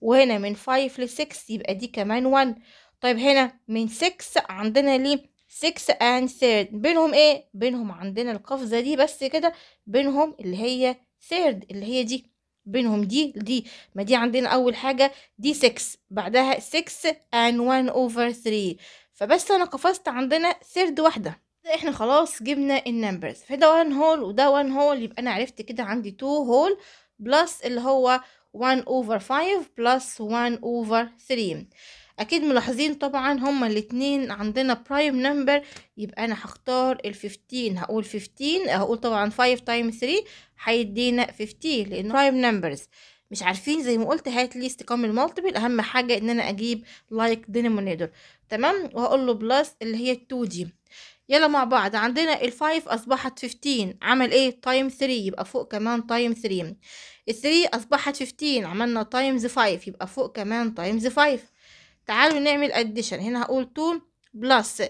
وهنا من 5 ل 6 يبقى دي كمان 1 طيب هنا من 6 عندنا ليه 6 and 3 بينهم ايه بينهم عندنا القفزة دي بس كده بينهم اللي هي 3 اللي هي دي بينهم دي دي ما دي عندنا اول حاجة دي 6 بعدها 6 and 1 over 3 فبس انا قفزت عندنا 3 واحدة احنا خلاص جبنا النمبرز فده 1 هول وده 1 هول يبقى انا عرفت كده عندي 2 هول بلس اللي هو 1 over 5 بلس 1 over 3 اكيد ملاحظين طبعا هما الاتنين عندنا برايم نمبر يبقى انا هختار ال15 هقول 15 هقول طبعا 5 تايم 3 هيدينا 15 لانه برايم نمبرز مش عارفين زي ما قلت هات ليست كامل المالتيبل اهم حاجه ان انا اجيب لايك دينومينيتور تمام وهقول له بلس اللي هي 2 دي يلا مع بعض عندنا ال5 اصبحت 15 عمل ايه تايم 3 يبقى فوق كمان تايم 3 ال 3 اصبحت 15 عملنا تايمز 5 يبقى فوق كمان تايمز 5 تعالوا نعمل addition هنا هقول 2 بلس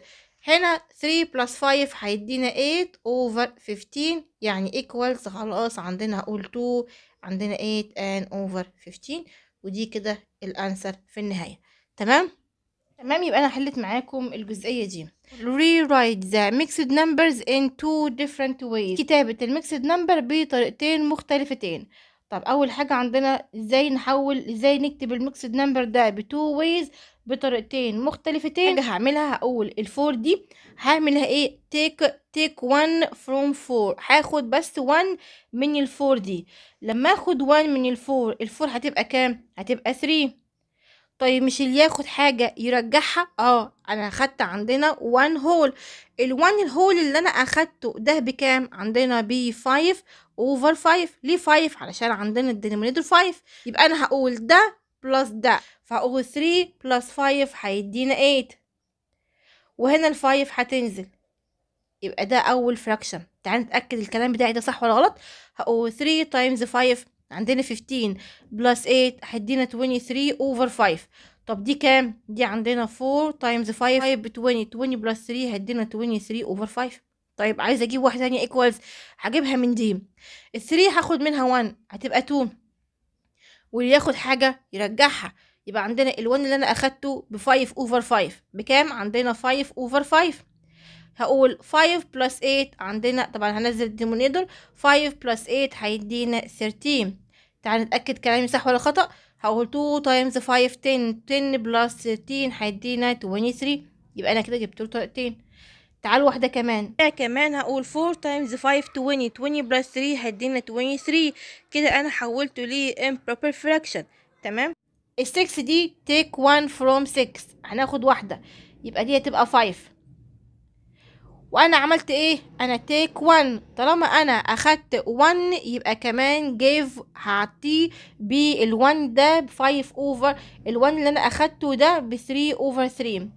هنا 3 بلس 5 هيدينا 8 over 15 يعني ايكوالز خلاص عندنا هقول 2 عندنا 8 and over 15 ودي كده الانسر في النهاية تمام تمام يبقى انا حلت معاكم الجزئية دي rewrite the mixed numbers in two different ways كتابة الميكسد نمبر بطريقتين مختلفتين طب اول حاجة عندنا ازاي نحول ازاي نكتب الميكسد نمبر ده بتو ويز بطريقتين مختلفتين حاجة هعملها هقول الفور دي هعملها ايه تيك تيك 1 فروم 4 هاخد بس 1 من الفور دي لما اخد 1 من الفور الفور هتبقى كام هتبقى 3 طيب مش اللي ياخد حاجة يرجعها اه انا اخدت عندنا وان هول الوان الهول اللي انا اخدته ده بكام عندنا ب 5 اوفر 5 ليه 5 علشان عندنا الدينومينيتور 5 يبقى انا هقول ده بلس ده فهقول 3 بلس 5 هيدينا 8 وهنا ال 5 هتنزل يبقى ده اول فراكشن تعال نتاكد الكلام بتاعي ده صح ولا غلط هقول 3 تايمز 5 عندنا 15 بلس 8 هيدينا 23 اوفر 5 طب دي كام دي عندنا 4 تايمز 5 ب 20 20 بلس 3 هيدينا 23 اوفر 5 طيب عايزه اجيب واحده ثانيه ايكوالز هجيبها من دي ال 3 هاخد منها 1 هتبقى 2 واللي ياخد حاجه يرجعها يبقى عندنا ال1 اللي انا اخدته ب 5 اوفر 5 بكام عندنا 5 اوفر 5 هقول 5 بلس 8 عندنا طبعا هنزل الديمونيدر 5 بلس 8 هيدينا 13 تعال نتأكد كلامي صح ولا خطأ هقول 2 تايمز 5 10 10 بلس 13 هيدينا 23 يبقى أنا كده جبت له طريقتين تعال واحدة كمان أنا كمان هقول 4 تايمز 5 20 20 بلس 3 هيدينا 23 كده أنا حولته ل improper fraction تمام ال 6 دي take 1 from 6 هناخد واحدة يبقى دي هتبقى 5 وانا عملت ايه انا تيك 1 طالما انا اخدت 1 يبقى كمان جيف هعطيه بال1 ده ب 5 اوفر ال1 اللي انا اخدته ده ب 3 اوفر 3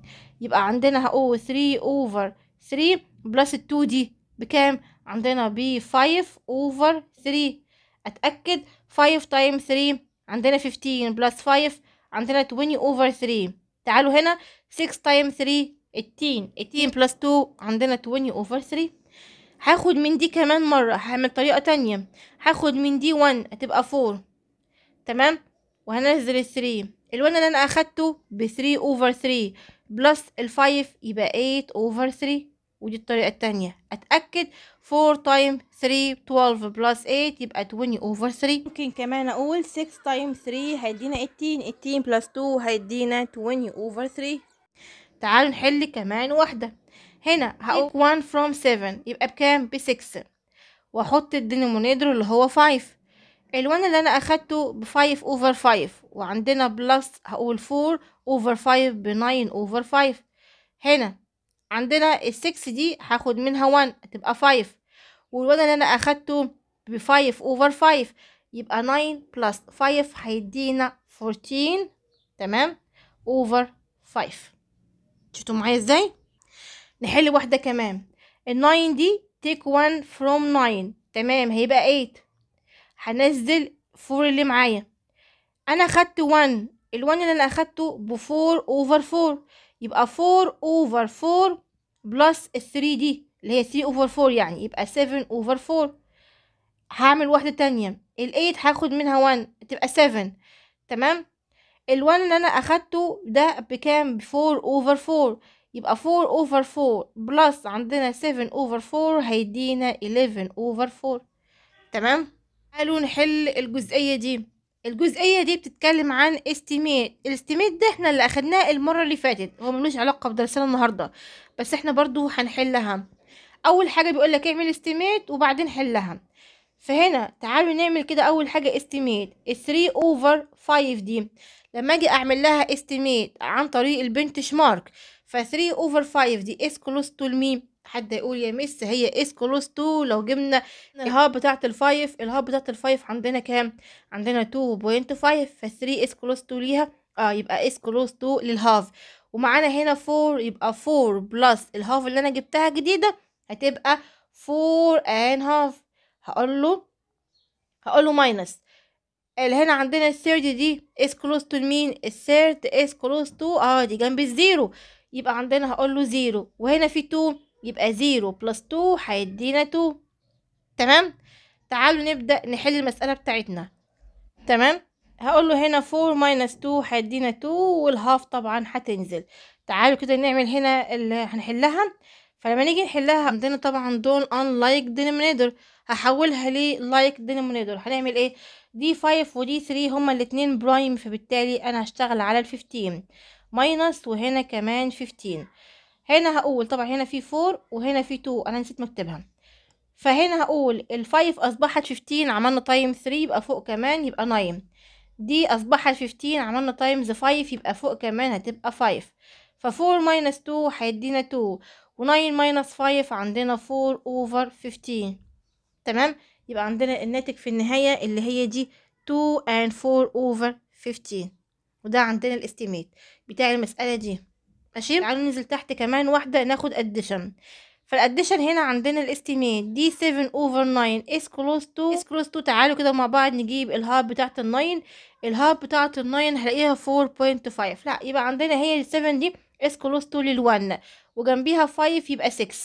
يبقى عندنا هقول 3 اوفر 3 بلس ال2 دي بكام عندنا ب 5 اوفر 3 اتاكد 5 تايم 3 عندنا 15 بلس 5 عندنا 20 اوفر 3 تعالوا هنا 6 تايم 3 التين التين بلس تو عندنا توني اوفر ثري هاخد من دي كمان مرة هعمل طريقة تانية هاخد من دي وان هتبقى فور تمام وهنزل الثري الون اللي انا اخدته بثري اوفر ثري بلس الفايف يبقى ايت اوفر ثري ودي الطريقة التانية اتأكد فور تايم ثري توالف بلس ايت يبقى توني اوفر ثري ممكن كمان اقول سيكس تايم ثري هيدينا اتين اتين بلس تو هيدينا توني اوفر ثري تعالوا نحل كمان واحدة هنا هقول 1 from 7 يبقى بكام ب 6 واحط الدينومينيتور اللي هو 5 ال1 اللي انا اخدته ب 5 over 5 وعندنا بلس هقول 4 over 5 ب 9 over 5 هنا عندنا ال 6 دي هاخد منها 1 تبقى 5 وال1 اللي انا اخدته ب 5 over 5 يبقى 9 plus 5 هيدينا 14 تمام over 5 شفتوا معايا ازاي نحل واحده كمان ال9 دي تيك 1 فروم 9 تمام هيبقى 8 هنزل 4 اللي معايا انا خدت 1 ال1 اللي انا اخدته ب 4 اوفر 4 يبقى 4 اوفر 4 بلس ال 3 دي اللي هي 3 اوفر 4 يعني يبقى 7 اوفر 4 هعمل واحده تانية ال8 هاخد منها 1 تبقى 7 تمام الوان اللي انا اخدته ده بكام بفور اوفر فور يبقى فور اوفر فور بلس عندنا سيفن اوفر فور هيدينا إليفن اوفر فور تمام تعالوا نحل الجزئية دي الجزئية دي بتتكلم عن استيميت الاستيميت ده احنا اللي اخدناه المرة اللي فاتت هو ملوش علاقة بدرسنا النهاردة بس احنا برضو هنحلها اول حاجة بيقولك اعمل استيميت وبعدين حلها فهنا تعالوا نعمل كده اول حاجة استيميت 3 اوفر 5 دي لما اجي اعمل لها استيميت عن طريق البنتش مارك ف 3 اوفر 5 دي اس كلوز تو لمين حد يقول يا مس هي اس كلوز تو لو جبنا نعم. الهاب بتاعت الفايف الهاب بتاعت الفايف عندنا كام عندنا 2.5 ف 3 اس كلوز تو ليها اه يبقى اس كلوز تو للهاف ومعانا هنا 4 يبقى 4 بلس الهاف اللي انا جبتها جديده هتبقى 4 and هاف هقول له هقول له ماينس اللي هنا عندنا الثيرد دي is close to مين الثيرد is close to اه دي جنب الزيرو يبقى عندنا هقول له زيرو وهنا في 2 يبقى زيرو بلس 2 هيدينا 2 تمام تعالوا نبدأ نحل المسألة بتاعتنا تمام هقول له هنا 4 ماينس 2 هيدينا 2 والهاف طبعا هتنزل تعالوا كده نعمل هنا اللي هنحلها فلما نيجي نحلها عندنا طبعا دون ان لايك denominator هحولها ل like denominator هنعمل ايه دي 5 ودي 3 هما الاتنين برايم فبالتالي انا هشتغل على ال 15 ماينس وهنا كمان 15 هنا هقول طبعا هنا في 4 وهنا في 2 انا نسيت مكتبها فهنا هقول ال 5 اصبحت 15 عملنا تايم 3 يبقى فوق كمان يبقى 9 دي اصبحت 15 عملنا تايمز 5 يبقى فوق كمان هتبقى 5 ف4 ماينس 2 هيدينا 2 و9 ماينس 5 عندنا 4 اوفر 15 تمام يبقى عندنا الناتج في النهاية اللي هي دي 2 and 4 over 15 وده عندنا الاستيميت بتاع المسألة دي ماشي تعالوا ننزل تحت كمان واحدة ناخد addition فالاديشن هنا عندنا الاستيميت دي 7 over 9 is close to is close to تعالوا كده مع بعض نجيب الهاب بتاعت ال9 الهاب بتاعت ال9 هلاقيها 4.5 لا يبقى عندنا هي ال7 دي is close to لل1 وجنبيها 5 يبقى 6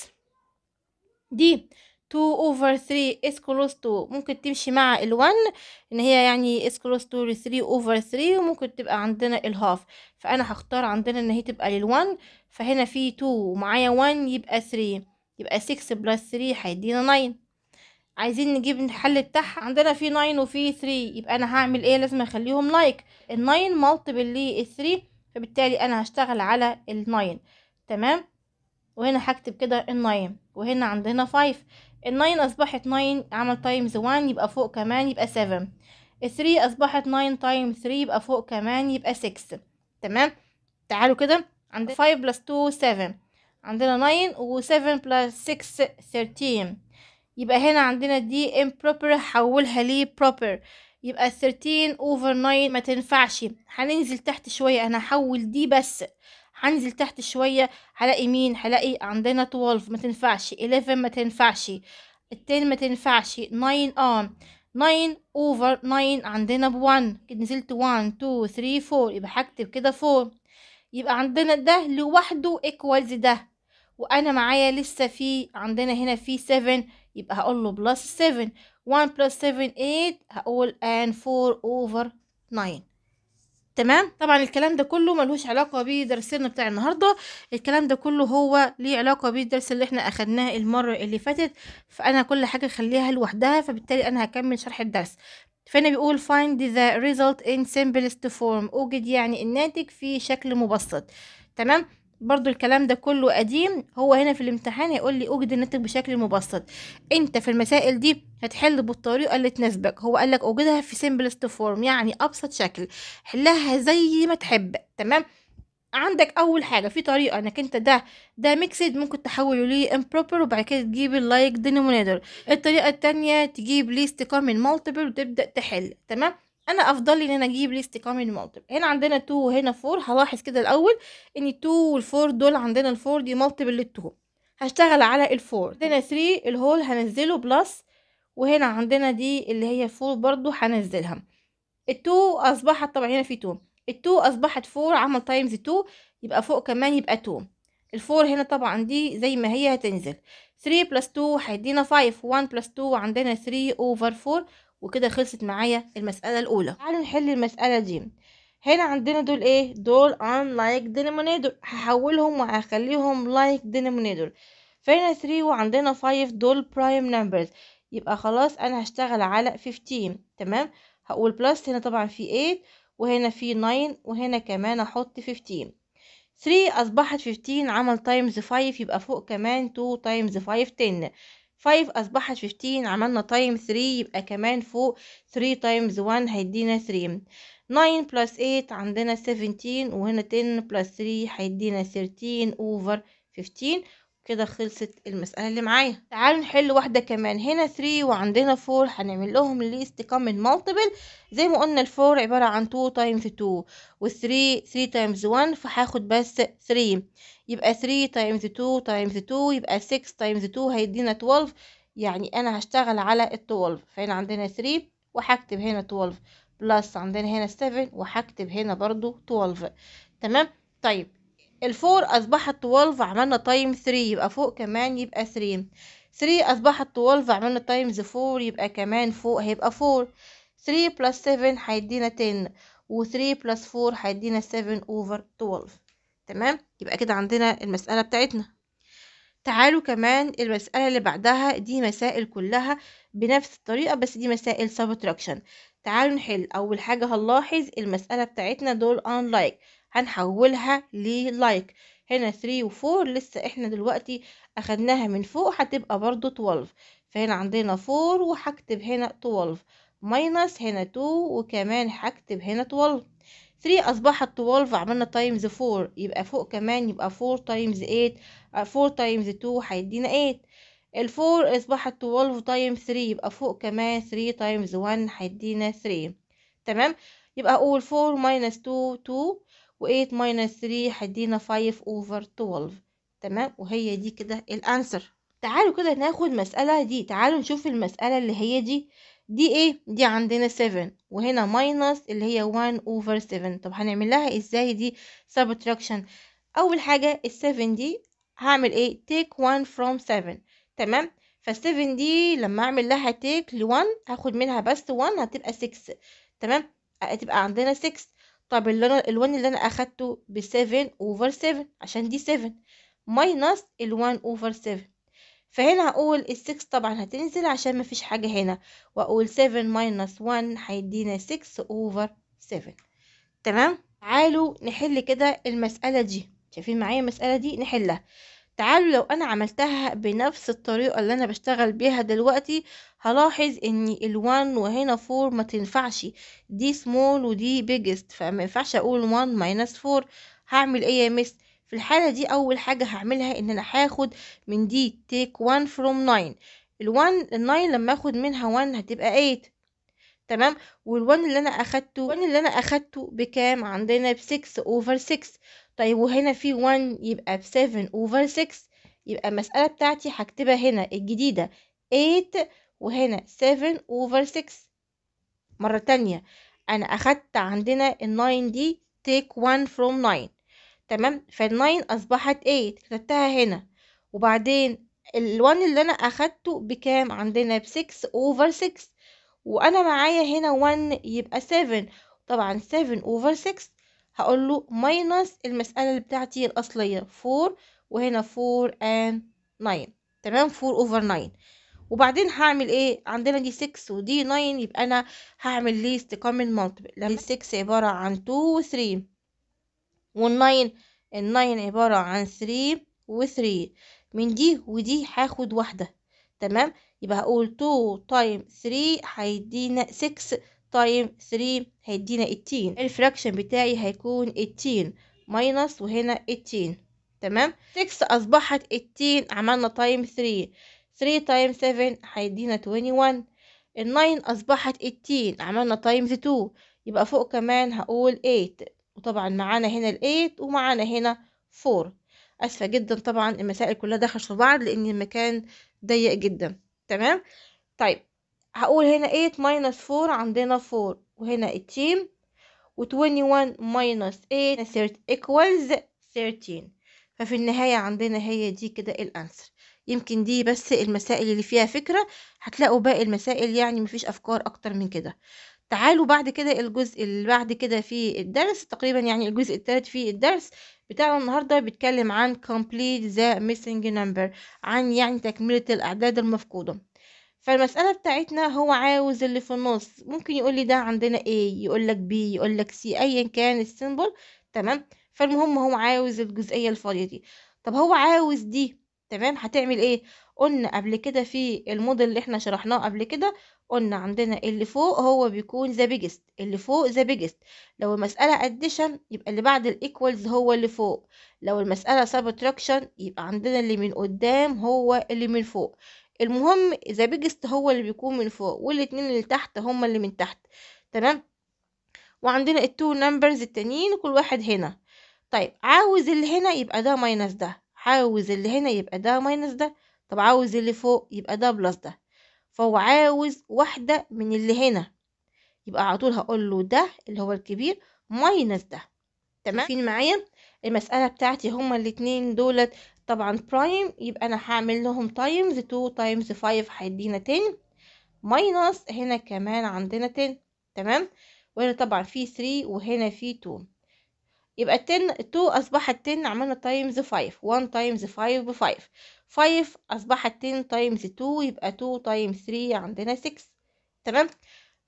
دي 2 over 3 is close to ممكن تمشي مع ال1 ان هي يعني is close to 3 over 3 وممكن تبقى عندنا الهاف فانا هختار عندنا ان هي تبقى لل1 فهنا في 2 ومعايا 1 يبقى 3 يبقى 6 plus 3 هيدينا 9 عايزين نجيب الحل بتاعها عندنا في 9 وفي 3 يبقى انا هعمل ايه لازم اخليهم لايك ال 9 مالتيبل لل 3 فبالتالي انا هشتغل على ال 9 تمام وهنا هكتب كده ال 9 وهنا عندنا 5 الناين اصبحت ناين عمل تايمز وان يبقى فوق كمان يبقى سفن الثري اصبحت ناين تايم ثري يبقى فوق كمان يبقى سكس تمام تعالوا كده عندنا فايف بلس تو سفن عندنا ناين وسفن بلس سكس ثيرتين يبقى هنا عندنا دي improper حولها لي proper يبقى 13 over 9 ما تنفعش هننزل تحت شوية انا هحول دي بس هنزل تحت شوية هلاقي مين هلاقي عندنا 12 ما تنفعش 11 ما تنفعش التين ما تنفعش 9 اه 9 over 9 عندنا ب 1 نزلت 1 2 3 4 يبقى هكتب كده 4 يبقى عندنا ده لوحده equals ده وانا معايا لسه في عندنا هنا في 7 يبقى هقول له بلس 7 1 بلس 7 8 هقول and 4 over 9 تمام طبعا الكلام ده كله ملوش علاقه بدرسنا بتاع النهارده الكلام ده كله هو ليه علاقه بالدرس اللي احنا اخدناه المره اللي فاتت فانا كل حاجه خليها لوحدها فبالتالي انا هكمل شرح الدرس فانا بيقول find the result in simplest form اوجد يعني الناتج في شكل مبسط تمام برضو الكلام ده كله قديم هو هنا في الامتحان هيقول لي اوجد الناتج بشكل مبسط انت في المسائل دي هتحل بالطريقه اللي تناسبك هو قال لك اوجدها في سمبلست فورم يعني ابسط شكل حلها زي ما تحب تمام عندك اول حاجه في طريقه انك انت ده ده ميكسد ممكن تحوله ليه امبروبر وبعد كده تجيب اللايك دينومينيتور الطريقه التانية تجيب ليست كومن مالتيبل وتبدا تحل تمام انا افضل لي ان انا اجيب ليست كومن مالتيبل هنا عندنا 2 وهنا 4 هلاحظ كده الاول ان 2 وال4 دول عندنا ال4 دي مالتيبل لل2 هشتغل على ال4 عندنا 3 الهول هنزله بلس وهنا عندنا دي اللي هي 4 برضو هنزلها ال2 اصبحت طبعا هنا في 2 ال2 اصبحت 4 عمل تايمز 2 يبقى فوق كمان يبقى 2 ال4 هنا طبعا دي زي ما هي هتنزل 3 بلس 2 هيدينا 5 1 بلس 2 عندنا 3 اوفر 4 وكده خلصت معايا المسألة الأولى تعالوا نحل المسألة دي هنا عندنا دول ايه دول unlike denominator هحولهم وهخليهم like denominator فهنا 3 وعندنا 5 دول prime numbers يبقى خلاص انا هشتغل على 15 تمام هقول بلس هنا طبعا في 8 وهنا في 9 وهنا كمان احط 15 3 اصبحت 15 عمل تايمز 5 يبقى فوق كمان 2 تايمز 5 10 5 أصبحت 15 عملنا تايم 3 يبقى كمان فوق 3 تايمز 1 هيدينا 3 9 بلس 8 عندنا 17 وهنا 10 بلس 3 هيدينا 13 over 15 كده خلصت المسألة اللي معايا تعالوا نحل واحدة كمان هنا 3 وعندنا 4 هنعمل لهم ليست كومن مالتيبل زي ما قلنا 4 عبارة عن 2 تايمز 2 وال3 3 تايمز 1 فهاخد بس 3 يبقى 3 تايمز 2 تايمز 2 يبقى 6 تايمز 2 هيدينا 12 يعني انا هشتغل على ال 12 فهنا عندنا 3 وهكتب هنا 12 بلس عندنا هنا 7 وهكتب هنا برضو 12 تمام طيب ال 4 اصبحت 12 عملنا تايم 3 يبقى فوق كمان يبقى 3 3 اصبحت 12 عملنا تايمز 4 يبقى كمان فوق هيبقى 4 3 بلس 7 هيدينا 10 و 3 بلس 4 هيدينا 7 اوفر 12 تمام يبقى كده عندنا المسألة بتاعتنا تعالوا كمان المسألة اللي بعدها دي مسائل كلها بنفس الطريقة بس دي مسائل subtraction تعالوا نحل أول حاجة هنلاحظ المسألة بتاعتنا دول unlike هنحولها للايك هنا 3 و4 لسه احنا دلوقتي اخدناها من فوق هتبقى برضو 12 فهنا عندنا 4 وهكتب هنا 12 ماينس هنا 2 وكمان هكتب هنا 12 3 اصبحت 12 عملنا تايمز 4 يبقى فوق كمان يبقى 4 تايمز 8 4 تايمز 2 هيدينا 8 4 اصبحت 12 تايمز 3 يبقى فوق كمان 3 تايمز 1 هيدينا 3 تمام يبقى اقول 4 ماينس 2 2 و8 ماينس 3 هيدينا 5 اوفر 12 تمام وهي دي كده الانسر تعالوا كده ناخد مسألة دي تعالوا نشوف المسألة اللي هي دي دي ايه دي عندنا 7 وهنا ماينس اللي هي 1 اوفر 7 طب هنعمل لها ازاي دي سبتراكشن اول حاجه ال7 دي هعمل ايه تيك 1 فروم 7 تمام فال7 دي لما اعمل لها تيك ل1 هاخد منها بس 1 هتبقى 6 تمام هتبقى عندنا 6 طب ال1 اللي انا اخدته ب7 اوفر 7 عشان دي 7 ماينس ال1 اوفر 7 فهنا هقول السكس طبعا هتنزل عشان مفيش حاجة هنا واقول سفن ماينس 1 هيدينا سكس اوفر سفن تمام تعالوا نحل كده المسألة دي شايفين معايا المسألة دي نحلها تعالوا لو انا عملتها بنفس الطريقة اللي انا بشتغل بيها دلوقتي هلاحظ ان 1 وهنا فور ما تنفعش دي سمول ودي بيجست فما ينفعش اقول 1 ماينس فور هعمل ايه يا مس في الحالة دي أول حاجة هعملها إن أنا هاخد من دي take one from nine الوان الناين لما اخد منها وان هتبقى ايت تمام والوان اللي انا اخدته الوان اللي انا اخدته بكام عندنا بسكس اوفر سكس طيب وهنا في وان يبقى بسفن اوفر سكس يبقى المسألة بتاعتي هكتبها هنا الجديدة ايت وهنا سفن اوفر سكس مرة تانية انا اخدت عندنا الناين دي take one from nine تمام فالناين اصبحت 8 كتبتها هنا وبعدين ال1 اللي انا اخدته بكام عندنا ب 6 اوفر 6 وانا معايا هنا 1 يبقى 7 طبعا 7 اوفر 6 هقول له ماينس المسألة اللي بتاعتي الأصلية 4 وهنا 4 ان 9 تمام 4 اوفر 9 وبعدين هعمل ايه عندنا دي 6 ودي 9 يبقى انا هعمل ليست كومن مالتيبل لما 6 عبارة عن 2 و 3 والناين الناين عبارة عن ثري وثري من دي ودي هاخد واحدة تمام يبقى هقول تو تايم ثري هيدينا سكس تايم ثري هيدينا اتين الفراكشن بتاعي هيكون اتين ماينص وهنا اتين تمام سكس أصبحت اتين عملنا تايم ثري ثري تايم سفن هيدينا تويني وان الناين أصبحت اتين عملنا تايمز تو يبقى فوق كمان هقول ايت وطبعا معانا هنا الأيت ومعانا هنا فور اسفه جدا طبعا المسائل كلها دخلت في بعض لان المكان ضيق جدا تمام طيب هقول هنا 8 ماينس 4 عندنا 4 وهنا 18 و21 ماينس 8 ايكوالز 13 ففي النهاية عندنا هي دي كده الانسر يمكن دي بس المسائل اللي فيها فكرة هتلاقوا باقي المسائل يعني مفيش افكار اكتر من كده تعالوا بعد كده الجزء اللي بعد كده في الدرس تقريبا يعني الجزء التالت في الدرس بتاعنا النهاردة بيتكلم عن complete the missing number عن يعني تكملة الأعداد المفقودة فالمسألة بتاعتنا هو عاوز اللي في النص ممكن يقول لي ده عندنا A يقول لك B يقول لك C أيا كان السيمبل تمام فالمهم هو عاوز الجزئية الفاضية دي طب هو عاوز دي تمام هتعمل ايه قلنا قبل كده في الموديل اللي احنا شرحناه قبل كده قلنا عندنا اللي فوق هو بيكون ذا بيجست اللي فوق ذا بيجست لو المسألة اديشن يبقى اللي بعد الايكوالز هو اللي فوق لو المسألة سبتراكشن يبقى عندنا اللي من قدام هو اللي من فوق المهم ذا بيجست هو اللي بيكون من فوق والاتنين اللي تحت هما اللي من تحت تمام وعندنا التو نمبرز التانيين كل واحد هنا طيب عاوز اللي هنا يبقى ده ماينس ده عاوز اللي هنا يبقى ده ماينس ده طب عاوز اللي فوق يبقى ده بلس ده فهو عاوز واحدة من اللي هنا يبقى على طول هقول له ده اللي هو الكبير ماينس ده تمام فين معايا المسألة بتاعتي هما الاتنين دولت طبعا برايم يبقى انا هعمل لهم تايمز 2 تايمز 5 هيدينا 10 ماينس هنا كمان عندنا 10 تمام وهنا طبعا في 3 وهنا في 2 يبقى 10 2 اصبحت 10 عملنا تايمز 5 1 تايمز 5 ب 5 5 أصبحت 10 تايمز 2 يبقى 2 تايمز 3 عندنا 6 تمام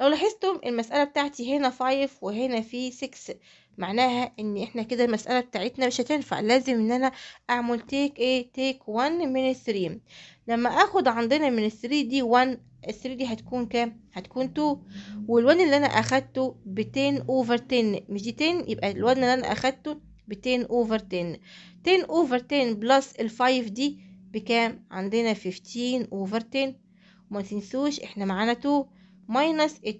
لو لاحظتم المسألة بتاعتي هنا 5 وهنا في 6 معناها ان احنا كده المسألة بتاعتنا مش هتنفع لازم ان انا اعمل تيك ايه تيك 1 من 3 لما اخد عندنا من 3 دي 1 3 دي هتكون كام هتكون 2 وال1 اللي انا اخدته ب 10 اوفر 10 مش دي 10 يبقى ال1 اللي انا اخدته ب 10 اوفر 10 10 اوفر 10 بلس ال5 دي بكام عندنا 15 over 10 وما تنسوش احنا معانا 2 minus 2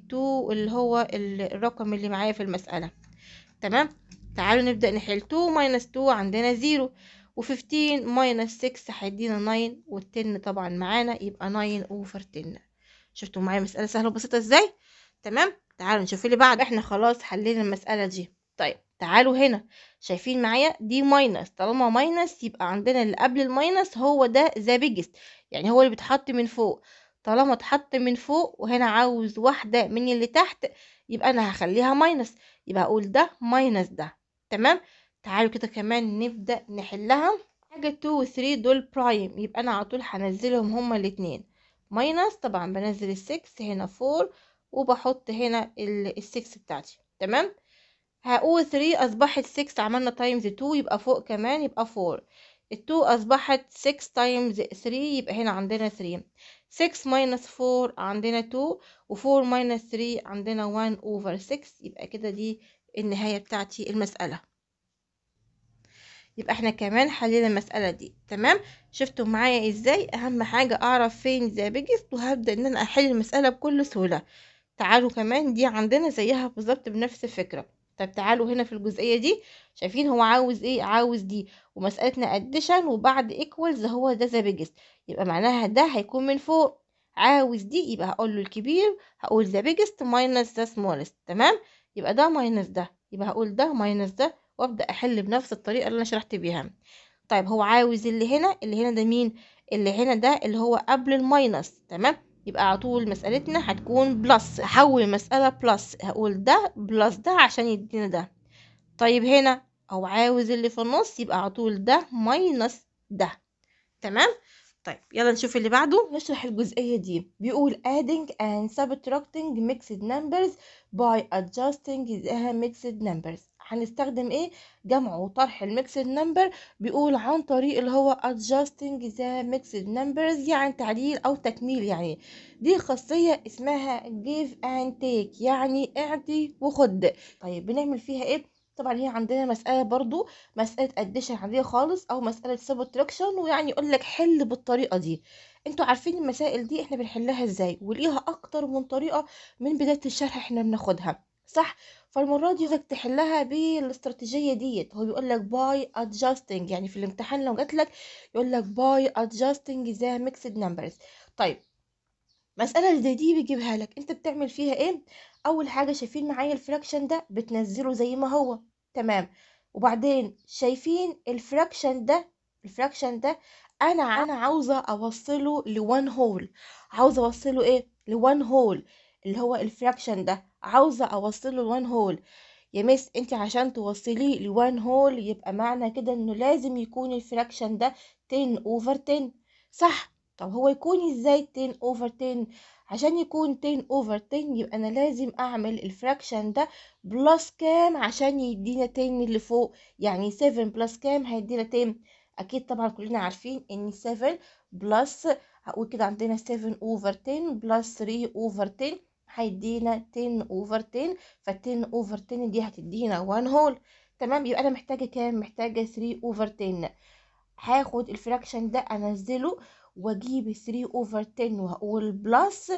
اللي هو الرقم اللي معايا في المسألة تمام تعالوا نبدأ نحل 2 minus 2 عندنا 0 و15 minus 6 هيدينا 9 وال10 طبعا معانا يبقى 9 over 10 شفتوا معايا مسألة سهلة وبسيطة ازاي تمام تعالوا نشوف اللي بعد احنا خلاص حلينا المسألة دي طيب تعالوا هنا شايفين معايا دي ماينس طالما ماينس يبقى عندنا اللي قبل الماينس هو ده ذا بيجست يعني هو اللي بيتحط من فوق طالما اتحط من فوق وهنا عاوز واحدة من اللي تحت يبقى انا هخليها ماينس يبقى اقول ده ماينس ده تمام تعالوا كده كمان نبدأ نحلها حاجة 2 و 3 دول برايم يبقى انا على طول هنزلهم هما الاتنين ماينس طبعا بنزل السكس هنا فور وبحط هنا السكس بتاعتي تمام هقول 3 اصبحت 6 عملنا تايمز 2 يبقى فوق كمان يبقى 4 ال2 اصبحت 6 تايمز 3 يبقى هنا عندنا 3 6 ماينس 4 عندنا 2 و4 ماينس 3 عندنا 1 اوفر 6 يبقى كده دي النهاية بتاعتي المسألة يبقى احنا كمان حللنا المسألة دي تمام شفتوا معايا ازاي اهم حاجة اعرف فين ذا بيجست وهبدأ ان انا احل المسألة بكل سهولة تعالوا كمان دي عندنا زيها بالظبط بنفس الفكرة طب تعالوا هنا في الجزئية دي شايفين هو عاوز ايه عاوز دي ومسألتنا اديشن وبعد ايكوالز هو ده ذا بيجست يبقى معناها ده هيكون من فوق عاوز دي يبقى هقول له الكبير هقول ذا بيجست ماينس ذا سمولست تمام يبقى ده ماينس ده يبقى هقول ده ماينس ده وابدا احل بنفس الطريقه اللي انا شرحت بيها طيب هو عاوز اللي هنا اللي هنا ده مين اللي هنا ده اللي هو قبل الماينس تمام يبقى على طول مسألتنا هتكون بلس هحول المسألة بلس هقول ده بلس ده عشان يدينا ده طيب هنا او عاوز اللي في النص يبقى على طول ده ماينس ده تمام طيب يلا نشوف اللي بعده نشرح الجزئية دي بيقول adding and subtracting mixed numbers by adjusting the mixed numbers هنستخدم ايه جمع وطرح الميكسد نمبر بيقول عن طريق اللي هو adjusting the mixed numbers يعني تعديل او تكميل يعني دي خاصية اسمها give and take يعني اعطي وخد طيب بنعمل فيها ايه طبعا هي عندنا مسألة برضو مسألة addition عادية خالص او مسألة subtraction ويعني يقول لك حل بالطريقة دي انتوا عارفين المسائل دي احنا بنحلها ازاي وليها اكتر من طريقة من بداية الشرح احنا بناخدها صح فالمرة دي عايزك تحلها بالاستراتيجية ديت هو بيقول لك باي adjusting يعني في الامتحان لو جات لك يقول لك باي adjusting the mixed numbers طيب مسألة زي دي بيجيبها لك انت بتعمل فيها ايه اول حاجة شايفين معايا الفراكشن ده بتنزله زي ما هو تمام وبعدين شايفين الفراكشن ده الفراكشن ده انا انا عاوزة اوصله لون هول عاوزة اوصله ايه لون هول اللي هو الفراكشن ده عاوزة اوصله لون هول يا مس انت عشان توصليه لون هول يبقى معنى كده انه لازم يكون الفراكشن ده 10 اوفر 10 صح طب هو يكون ازاي 10 اوفر 10 عشان يكون 10 اوفر 10 يبقى انا لازم اعمل الفراكشن ده بلس كام عشان يدينا 10 اللي فوق يعني 7 بلس كام هيدينا 10 اكيد طبعا كلنا عارفين ان 7 بلس هقول كده عندنا 7 اوفر 10 بلس 3 اوفر 10 هيدينا 10 اوفر 10 ف10 اوفر 10 دي هتدينا 1 هول تمام يبقى انا محتاجه كام محتاجه 3 اوفر 10 هاخد الفراكشن ده انزله واجيب 3 اوفر 10 واقول بلس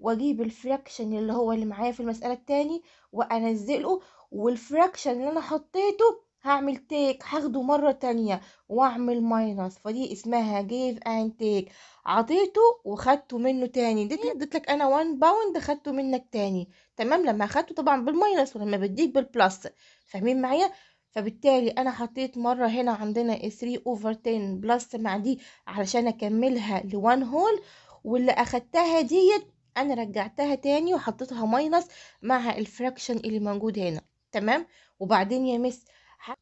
واجيب الفراكشن اللي هو اللي معايا في المساله الثاني وانزله والفراكشن اللي انا حطيته هعمل تيك هاخده مرة تانية واعمل ماينس فدي اسمها جيف اند تيك عطيته وخدته منه تاني اديت اديت لك انا 1 باوند خدته منك تاني تمام لما خدته طبعا بالماينس ولما بديك بالبلس فاهمين معايا فبالتالي انا حطيت مره هنا عندنا 3 اوفر 10 بلس مع دي علشان اكملها ل 1 هول واللي اخدتها ديت انا رجعتها تاني وحطيتها ماينس مع الفراكشن اللي موجود هنا تمام وبعدين يا مس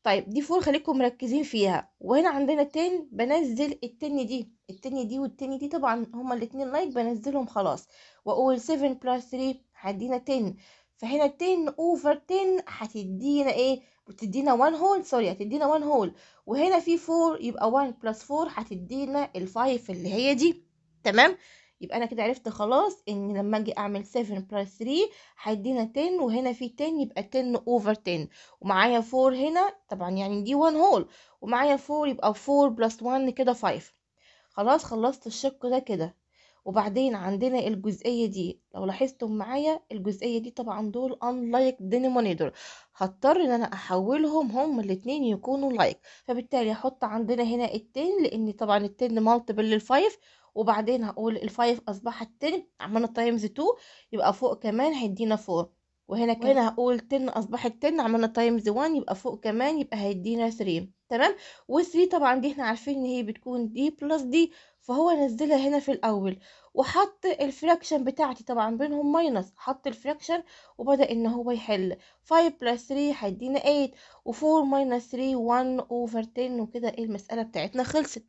طيب دي فور خليكم مركزين فيها وهنا عندنا تن بنزل التن دي التن دي والتن دي طبعا هما الاتنين لايك بنزلهم خلاص واقول 7 بلس 3 هدينا 10 فهنا 10 اوفر 10 هتدينا ايه بتدينا 1 هول سوري هتدينا 1 هول وهنا في 4 يبقى 1 بلس 4 هتدينا ال5 اللي هي دي تمام يبقى انا كده عرفت خلاص ان لما اجي اعمل 7 بلس 3 هيدينا 10 وهنا في 10 يبقى 10 اوفر 10 ومعايا 4 هنا طبعا يعني دي 1 هول ومعايا 4 يبقى 4 بلس 1 كده 5 خلاص خلصت الشق ده كده وبعدين عندنا الجزئيه دي لو لاحظتم معايا الجزئيه دي طبعا دول unlike دينومينيتور هضطر ان انا احولهم هم الاثنين يكونوا لايك فبالتالي احط عندنا هنا التين لان طبعا التين مالتيبل للفايف وبعدين هقول الفايف اصبحت 10 عملنا تايمز 2 يبقى فوق كمان هيدينا 4 وهنا كمان هقول 10 اصبحت 10 عملنا تايمز 1 يبقى فوق كمان يبقى هيدينا 3 تمام و 3 طبعا دي احنا عارفين ان هي بتكون دي بلس دي فهو نزلها هنا في الاول وحط الفراكشن بتاعتي طبعا بينهم ماينس حط الفراكشن وبدا ان هو يحل 5 بلس 3 هيدينا 8 و4 ماينس 3 1 اوفر 10 وكده إيه المساله بتاعتنا خلصت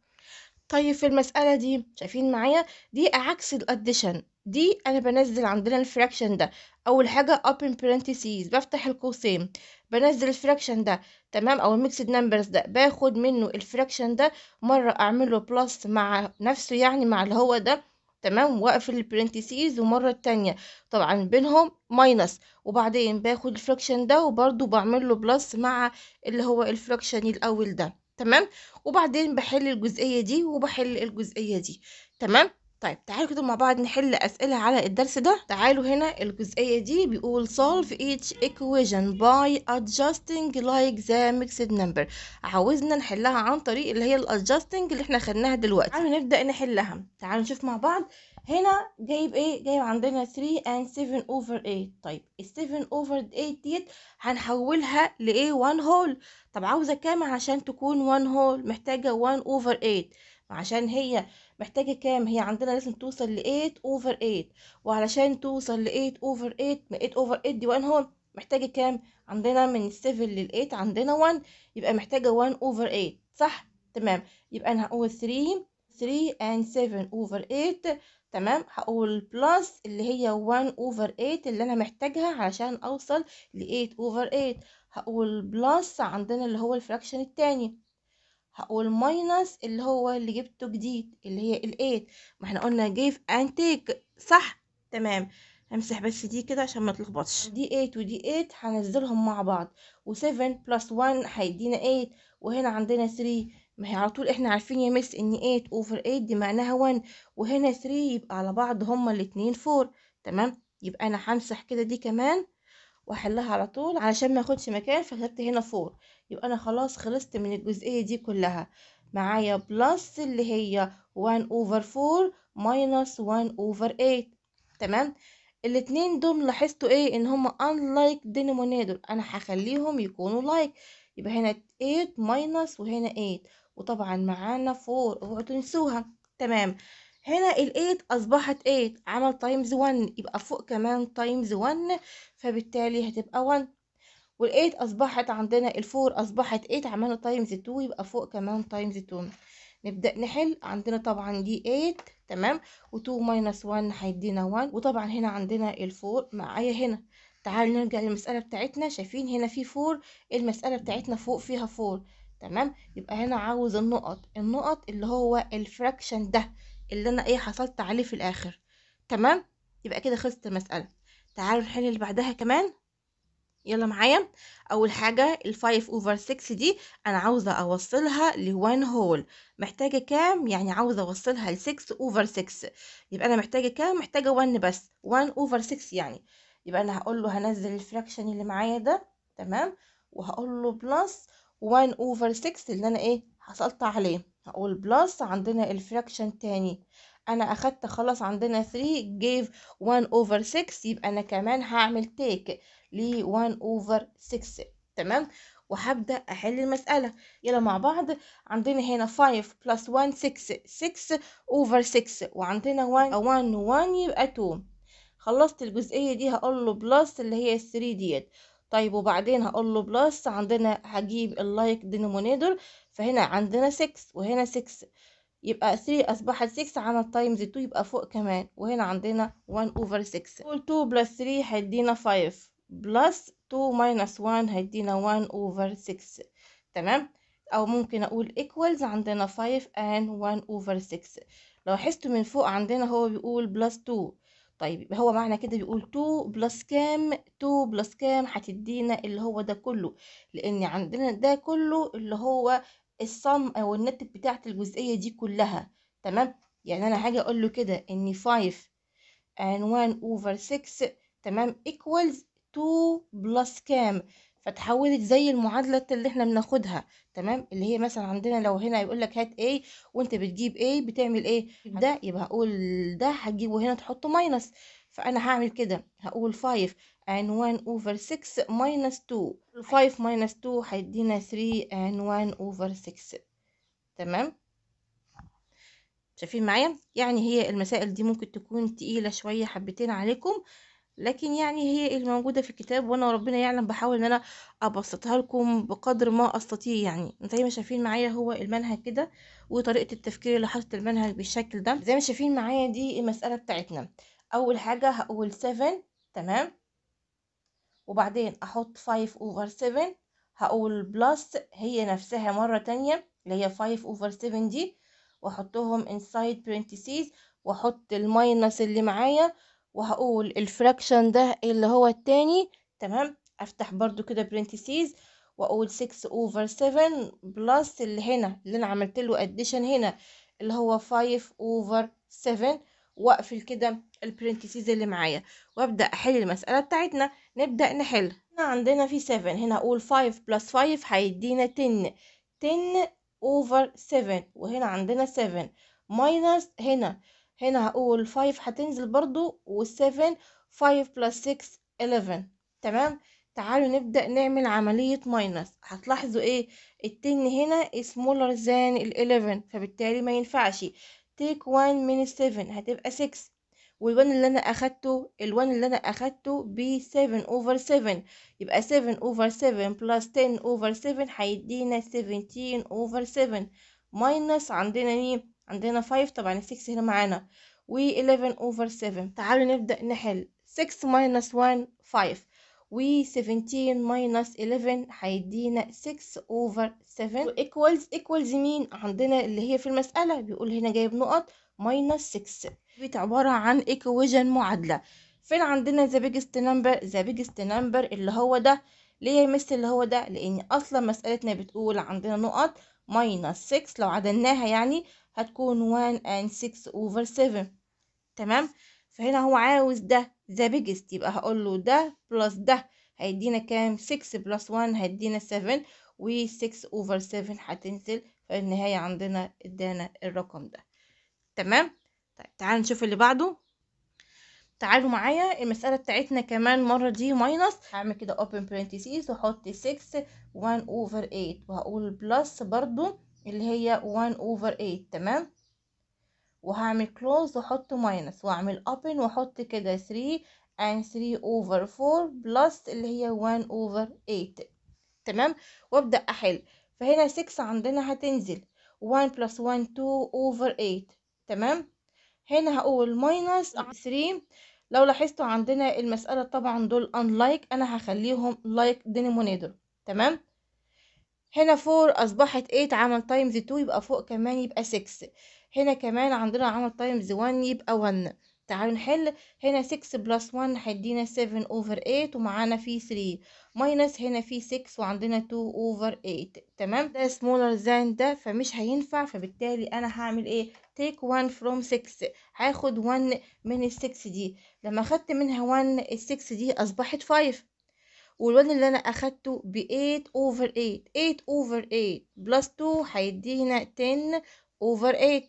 طيب في المسألة دي شايفين معايا دي عكس الاديشن دي أنا بنزل عندنا الفراكشن ده أول حاجة open parentheses بفتح القوسين بنزل الفراكشن ده تمام أو الميكسد نمبرز ده باخد منه الفراكشن ده مرة أعمله بلس مع نفسه يعني مع اللي هو ده تمام واقفل البرنتسيز ومرة التانية طبعا بينهم ماينس وبعدين باخد الفراكشن ده وبرضه بعمله بلس مع اللي هو الفراكشن الأول ده تمام وبعدين بحل الجزئية دي وبحل الجزئية دي تمام طيب تعالوا كده مع بعض نحل أسئلة على الدرس ده تعالوا هنا الجزئية دي بيقول solve each equation by adjusting like the mixed number عاوزنا نحلها عن طريق اللي هي ال adjusting اللي احنا خدناها دلوقتي تعالوا نبدأ نحلها تعالوا نشوف مع بعض هنا جايب ايه جايب عندنا 3 and 7 over 8 طيب ال 7 over 8 ديت هنحولها لايه 1 هول طب عاوزه كام عشان تكون 1 هول محتاجه 1 over 8 عشان هي محتاجه كام هي عندنا لازم توصل ل 8 over 8 وعلشان توصل ل 8 over 8 8 over 8 دي 1 هول محتاجه كام عندنا من 7 لل 8 عندنا 1 يبقى محتاجه 1 over 8 صح تمام يبقى انا هقول 3 3 and 7 over 8 تمام هقول بلس اللي هي 1 اوفر 8 اللي انا محتاجها علشان اوصل ل 8 اوفر 8 هقول بلس عندنا اللي هو الفراكشن الثاني هقول ماينس اللي هو اللي جبته جديد اللي هي ال 8 ما احنا قلنا جيف اند تيك صح تمام همسح بس دي كده عشان ما تلخبطش دي 8 ودي 8 هنزلهم مع بعض و7 بلس 1 هيدينا 8 وهنا عندنا 3 ما هي على طول احنا عارفين يا مس ان 8 اوفر 8 دي معناها 1 وهنا 3 يبقى على بعض هما الاثنين 4 تمام يبقى انا همسح كده دي كمان واحلها على طول علشان ما ياخدش مكان فكتبت هنا 4 يبقى انا خلاص خلصت من الجزئيه دي كلها معايا بلس اللي هي 1 اوفر 4 ماينس 1 اوفر 8 تمام الاثنين دول لاحظتوا ايه ان هما انلايك دينومينيتور انا هخليهم يكونوا لايك like يبقى هنا 8 ماينس وهنا 8 وطبعا معانا فور اوعوا تنسوها تمام هنا الايت اصبحت ايت عمل تايمز 1 يبقى فوق كمان تايمز 1 فبالتالي هتبقى 1 والايت اصبحت عندنا الفور اصبحت ايت عملنا تايمز 2 يبقى فوق كمان تايمز 2 نبدأ نحل عندنا طبعا دي 8 تمام و2 ماينس 1 هيدينا 1 وطبعا هنا عندنا ال4 معايا هنا تعال نرجع للمسألة بتاعتنا شايفين هنا في 4 المسألة بتاعتنا فوق فيها 4 تمام يبقى هنا عاوز النقط النقط اللي هو الفراكشن ده اللي انا ايه حصلت عليه في الاخر تمام يبقى كده خلصت المساله تعالوا نحل اللي بعدها كمان يلا معايا اول حاجه ال5 اوفر 6 دي انا عاوزه اوصلها ل1 هول محتاجه كام يعني عاوزه اوصلها ل6 اوفر 6 يبقى انا محتاجه كام محتاجه 1 بس 1 اوفر 6 يعني يبقى انا هقول له هنزل الفراكشن اللي معايا ده تمام وهقول له بلس 1 اوفر 6 اللي انا ايه حصلت عليه هقول بلس عندنا الفراكشن تاني انا اخدت خلاص عندنا 3 جيف 1 اوفر 6 يبقى انا كمان هعمل تيك ل 1 اوفر 6 تمام وهبدا احل المساله يلا مع بعض عندنا هنا 5 بلس 1 6 6 اوفر 6 وعندنا 1 1 1 يبقى 2 خلصت الجزئيه دي هقول له بلس اللي هي 3 ديت طيب وبعدين هقول له بلس عندنا هجيب اللايك دينومينيتور فهنا عندنا 6 وهنا 6 يبقى 3 اصبحت 6 عمل تايمز 2 يبقى فوق كمان وهنا عندنا 1 اوفر 6 قول 2 بلس 3 هيدينا 5 بلس 2 ماينس 1 هيدينا 1 اوفر 6 تمام او ممكن اقول ايكوالز عندنا 5 and 1 اوفر 6 لو لاحظتوا من فوق عندنا هو بيقول بلس 2 طيب هو معنى كده بيقول 2 بلس كام 2 بلس كام هتدينا اللي هو ده كله لان عندنا ده كله اللي هو الصم او الناتج بتاعه الجزئيه دي كلها تمام يعني انا هاجي اقول له كده ان 5 and 1 over 6 تمام equals 2 بلس كام فتحولت زي المعادلة اللي احنا بناخدها تمام اللي هي مثلا عندنا لو هنا يقول لك هات A وانت بتجيب A بتعمل ايه ده يبقى هقول ده هتجيبه هنا تحطه ماينس فانا هعمل كده هقول 5 and 1 over 6 minus 2 5 أيوة. minus 2 هيدينا 3 and 1 over 6 تمام شايفين معايا يعني هي المسائل دي ممكن تكون تقيلة شوية حبتين عليكم لكن يعني هي الموجودة في الكتاب وانا ربنا يعلم بحاول ان انا ابسطها لكم بقدر ما استطيع يعني زي ما شايفين معايا هو المنهج كده وطريقة التفكير اللي حاطط المنهج بالشكل ده زي ما شايفين معايا دي المسألة بتاعتنا اول حاجة هقول 7 تمام وبعدين احط 5 over 7 هقول بلس هي نفسها مرة تانية اللي هي 5 over 7 دي واحطهم inside parentheses واحط الماينس اللي معايا وهقول الفراكشن ده اللي هو التاني تمام افتح برضو كده برنتسيز واقول 6 اوفر 7 بلس اللي هنا اللي انا عملت له اديشن هنا اللي هو 5 اوفر 7 واقفل كده البرنتسيز اللي معايا وابدا احل المساله بتاعتنا نبدا نحل هنا عندنا في 7 هنا اقول 5 بلس 5 هيدينا 10 10 اوفر 7 وهنا عندنا 7 ماينس هنا هنا هقول 5 هتنزل برضو و 7 5 بلس 6 11 تمام تعالوا نبدأ نعمل عملية ماينس هتلاحظوا ايه التن هنا smaller than 11 فبالتالي ما ينفعش take 1 من 7 هتبقى 6 والوان اللي انا اخدته الوان اللي انا اخدته ب 7 over 7 يبقى 7 over 7 plus 10 over 7 هيدينا 17 over 7 ماينس عندنا مين عندنا 5 طبعا 6 هنا معانا و 11 اوفر 7 تعالوا نبدأ نحل 6 minus 1 5 و 17 minus 11 هيدينا 6 over 7 equals equals مين عندنا اللي هي في المسألة بيقول هنا جايب نقط minus 6 دي عبارة عن equation معادلة فين عندنا the biggest number the biggest number اللي هو ده ليه يمس اللي هو ده لان اصلا مسألتنا بتقول عندنا نقط minus 6 لو عدلناها يعني هتكون 1 and 6 over 7 تمام فهنا هو عاوز ده the biggest يبقى هقول له ده plus ده هيدينا كام 6 plus 1 هيدينا 7 و 6 over 7 هتنزل النهاية عندنا ادانا الرقم ده تمام طيب تعال نشوف اللي بعده تعالوا معايا المسألة بتاعتنا كمان مرة دي ماينس هعمل كده open parentheses وحط 6 1 over 8 وهقول بلس برضو اللي هي 1 over 8 تمام وهعمل close وحط minus وعمل open وحط كده 3 and 3 over 4 plus اللي هي 1 over 8 تمام وابدأ احل فهنا 6 عندنا هتنزل 1 plus 1 2 over 8 تمام هنا هقول minus 3 لو لاحظتوا عندنا المسألة طبعا دول unlike انا هخليهم like denominator تمام هنا 4 أصبحت 8 عمل تايمز 2 يبقى فوق كمان يبقى 6 هنا كمان عندنا عمل تايمز 1 يبقى 1 تعالوا نحل هنا 6 بلس 1 هيدينا 7 اوفر 8 ومعانا في 3 ماينس هنا في 6 وعندنا 2 اوفر 8 تمام ده سمولر ذان ده فمش هينفع فبالتالي انا هعمل ايه تيك 1 فروم 6 هاخد 1 من ال 6 دي لما خدت منها 1 ال 6 دي اصبحت 5 والوزن اللي انا اخدته ب 8 اوفر 8 8 اوفر 8 بلس 2 هيدينا 10 اوفر 8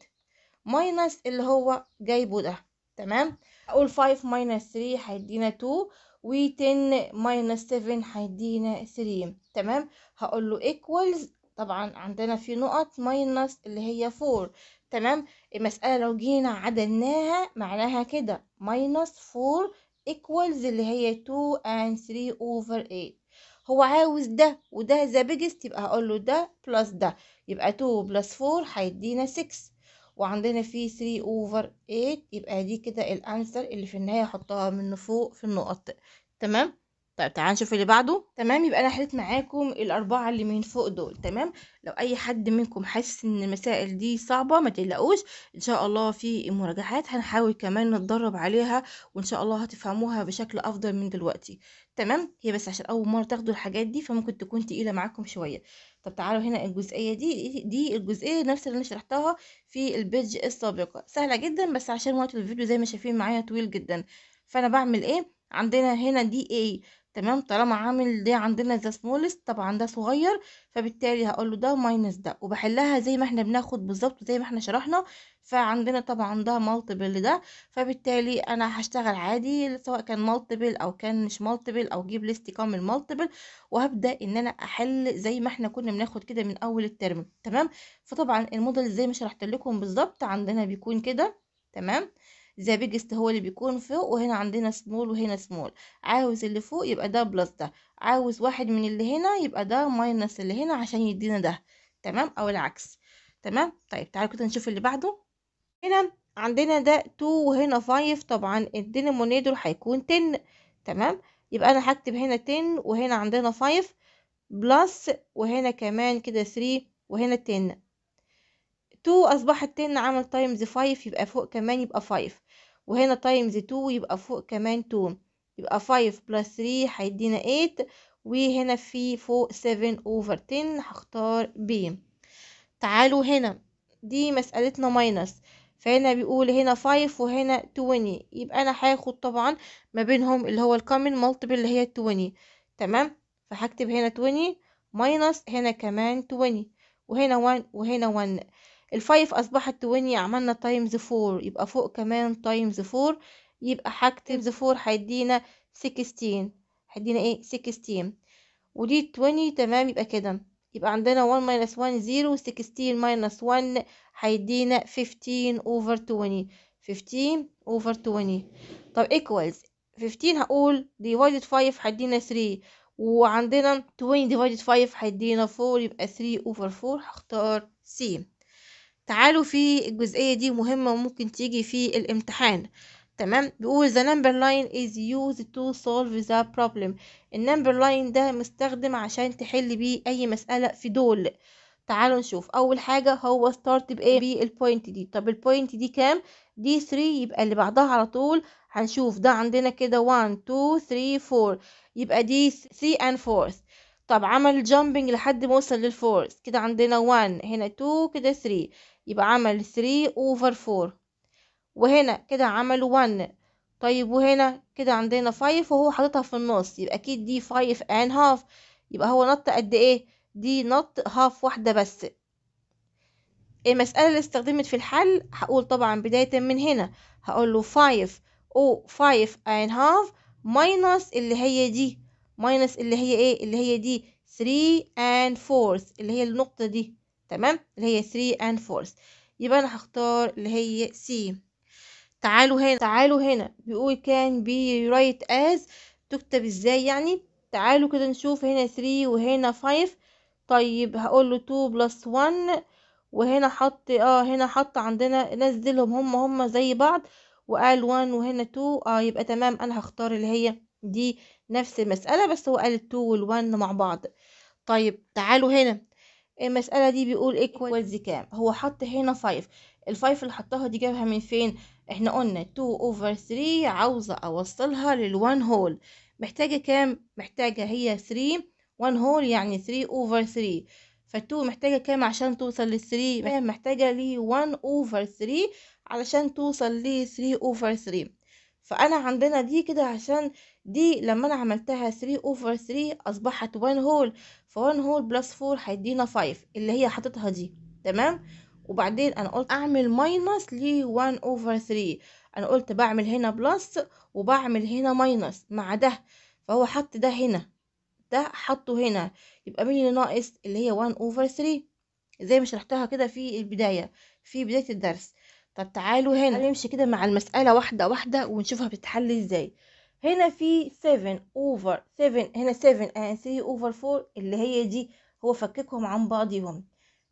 ماينس اللي هو جايبه ده تمام اقول 5 ماينس 3 هيدينا 2 و10 ماينس 7 هيدينا 3 تمام هقول له ايكوالز طبعا عندنا في نقط ماينس اللي هي 4 تمام المسألة لو جينا عدلناها معناها كده ماينس 4 equals اللي هي 2 and 3 over 8 هو عاوز ده وده ذا بيجست يبقى هقول له ده بلس ده يبقى 2 بلس 4 هيدينا 6 وعندنا فيه 3 over 8 يبقى دي كده الانسر اللي في النهايه هحطها من فوق في النقط تمام طيب تعالوا نشوف اللي بعده تمام يبقى انا حليت معاكم الاربعه اللي من فوق دول تمام لو اي حد منكم حاسس ان المسائل دي صعبه ما تقلقوش ان شاء الله في مراجعات هنحاول كمان نتدرب عليها وان شاء الله هتفهموها بشكل افضل من دلوقتي تمام هي بس عشان اول مره تاخدوا الحاجات دي فممكن تكون تقيله معاكم شويه طب تعالوا هنا الجزئيه دي دي الجزئيه نفس اللي انا شرحتها في البيج السابقه سهله جدا بس عشان وقت الفيديو زي ما شايفين معايا طويل جدا فانا بعمل ايه عندنا هنا دي ايه تمام طالما عامل ده عندنا ذا سمولست طبعا ده صغير فبالتالي هقول له ده ماينس ده وبحلها زي ما احنا بناخد بالظبط زي ما احنا شرحنا فعندنا طبعا ده مالتيبل ده فبالتالي انا هشتغل عادي سواء كان مالتيبل او كان مش مالتيبل او جيب ليست كامل مالتيبل وهبدا ان انا احل زي ما احنا كنا بناخد كده من اول الترم تمام فطبعا الموديل زي ما شرحت لكم بالظبط عندنا بيكون كده تمام ذا بيجست هو اللي بيكون فوق وهنا عندنا سمول وهنا سمول عاوز اللي فوق يبقى ده بلس ده عاوز واحد من اللي هنا يبقى ده ماينس اللي هنا عشان يدينا ده تمام او العكس تمام طيب تعالوا كده نشوف اللي بعده هنا عندنا ده 2 وهنا 5 طبعا الدينومينيتور هيكون 10 تمام يبقى انا هكتب هنا 10 وهنا عندنا 5 بلس وهنا كمان كده 3 وهنا 10 2 اصبحت 10 عمل تايمز 5 يبقى فوق كمان يبقى 5 وهنا تايمز 2 يبقى فوق كمان 2 يبقى 5 بلس 3 هيدينا 8 وهنا في فوق 7 اوفر 10 هختار ب تعالوا هنا دي مسألتنا ماينس فهنا بيقول هنا 5 وهنا 20 يبقى انا هاخد طبعا ما بينهم اللي هو الكومن مالتيبل اللي هي 20 تمام فهكتب هنا 20 ماينس هنا كمان 20 وهنا 1 وهنا 1 الفايف اصبحت 20 عملنا تايمز فور يبقى فوق كمان تايمز فور يبقى هكتب فور هيدينا سكستين هيدينا ايه سكستين ودي 20 تمام يبقى كده يبقى عندنا 1 ماينس 1 0 16 ماينس 1 هيدينا 15 اوفر 20 15 اوفر 20 طب ايكوالز 15 هقول ديفايدد 5 هيدينا 3 وعندنا 20 ديفايدد 5 هيدينا 4 يبقى 3 اوفر 4 هختار سي تعالوا في الجزئية دي مهمة وممكن تيجي في الامتحان تمام بيقول the number line is used to solve the problem النمبر لاين ده مستخدم عشان تحل بيه اي مسألة في دول تعالوا نشوف اول حاجة هو start بايه بالبوينت دي طب البوينت دي كام دي 3 يبقى اللي بعدها على طول هنشوف ده عندنا كده 1 2 3 4 يبقى دي 3 and 4 طب عمل جامبنج لحد ما وصل للفورث كده عندنا 1 هنا 2 كده 3 يبقى عمل 3 over 4 وهنا كده عمل 1 طيب وهنا كده عندنا 5 وهو حاططها في النص يبقى اكيد دي 5 and half يبقى هو نط قد ايه دي نط half واحدة بس المسألة اللي استخدمت في الحل هقول طبعا بداية من هنا هقول له 5 او 5 and half minus اللي هي دي minus اللي هي ايه اللي هي دي 3 and 4 اللي هي النقطة دي تمام اللي هي 3 and 4 يبقى انا هختار اللي هي سي تعالوا هنا تعالوا هنا بيقول كان بي رايت از تكتب ازاي يعني تعالوا كده نشوف هنا 3 وهنا 5 طيب هقول له 2 بلس 1 وهنا حط اه هنا حط عندنا نزلهم هم هم زي بعض وقال 1 وهنا 2 اه يبقى تمام انا هختار اللي هي دي نفس المسألة بس هو قال 2 وال1 مع بعض طيب تعالوا هنا المسألة دي بيقول ايكوالز كام هو حط هنا 5 الفايف اللي حطها دي جابها من فين احنا قلنا 2 اوفر 3 عاوزة اوصلها لل 1 هول محتاجة كام محتاجة هي 3 1 هول يعني 3 اوفر 3 ف 2 محتاجة كام عشان توصل لل 3 محتاجة لي 1 اوفر 3 علشان توصل ل 3 اوفر 3 فانا عندنا دي كده عشان دي لما انا عملتها 3 اوفر 3 اصبحت 1 هول ف 1 هول بلس 4 هيدينا 5 اللي هي حاططها دي تمام وبعدين انا قلت اعمل ماينس ل 1 اوفر 3 انا قلت بعمل هنا بلس وبعمل هنا ماينس مع ده فهو حط ده هنا ده حطه هنا يبقى مين اللي ناقص اللي هي 1 اوفر 3 زي ما شرحتها كده في البداية في بداية الدرس طب تعالوا هنا نمشي كده مع المسألة واحدة واحدة ونشوفها بتتحل ازاي هنا في 7 over 7 هنا 7 and 3 over 4 اللي هي دي هو فككهم عن بعضهم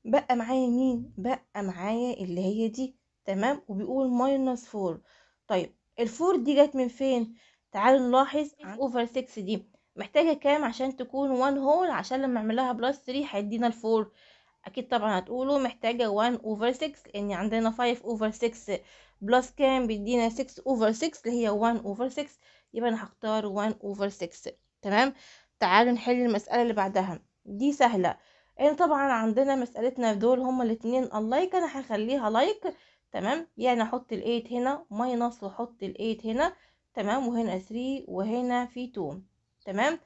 بقى معايا مين بقى معايا اللي هي دي تمام وبيقول minus 4 طيب الفور دي جت من فين تعالوا نلاحظ over 6 دي محتاجه كام عشان تكون 1 whole عشان لما اعمل لها 3 هيدينا الفور اكيد طبعا هتقولوا محتاجه 1 اوفر 6 لان عندنا 5 اوفر 6 بلس كام بيدينا 6 اوفر 6 اللي هي 1 اوفر 6 يبقى انا هختار 1 اوفر 6 تمام تعالوا نحل المساله اللي بعدها دي سهله ان يعني طبعا عندنا مسالتنا دول هما الاثنين اللايك انا هخليها لايك تمام يعني احط ال8 هنا ماينص واحط ال8 هنا تمام وهنا 3 وهنا في 2 تمام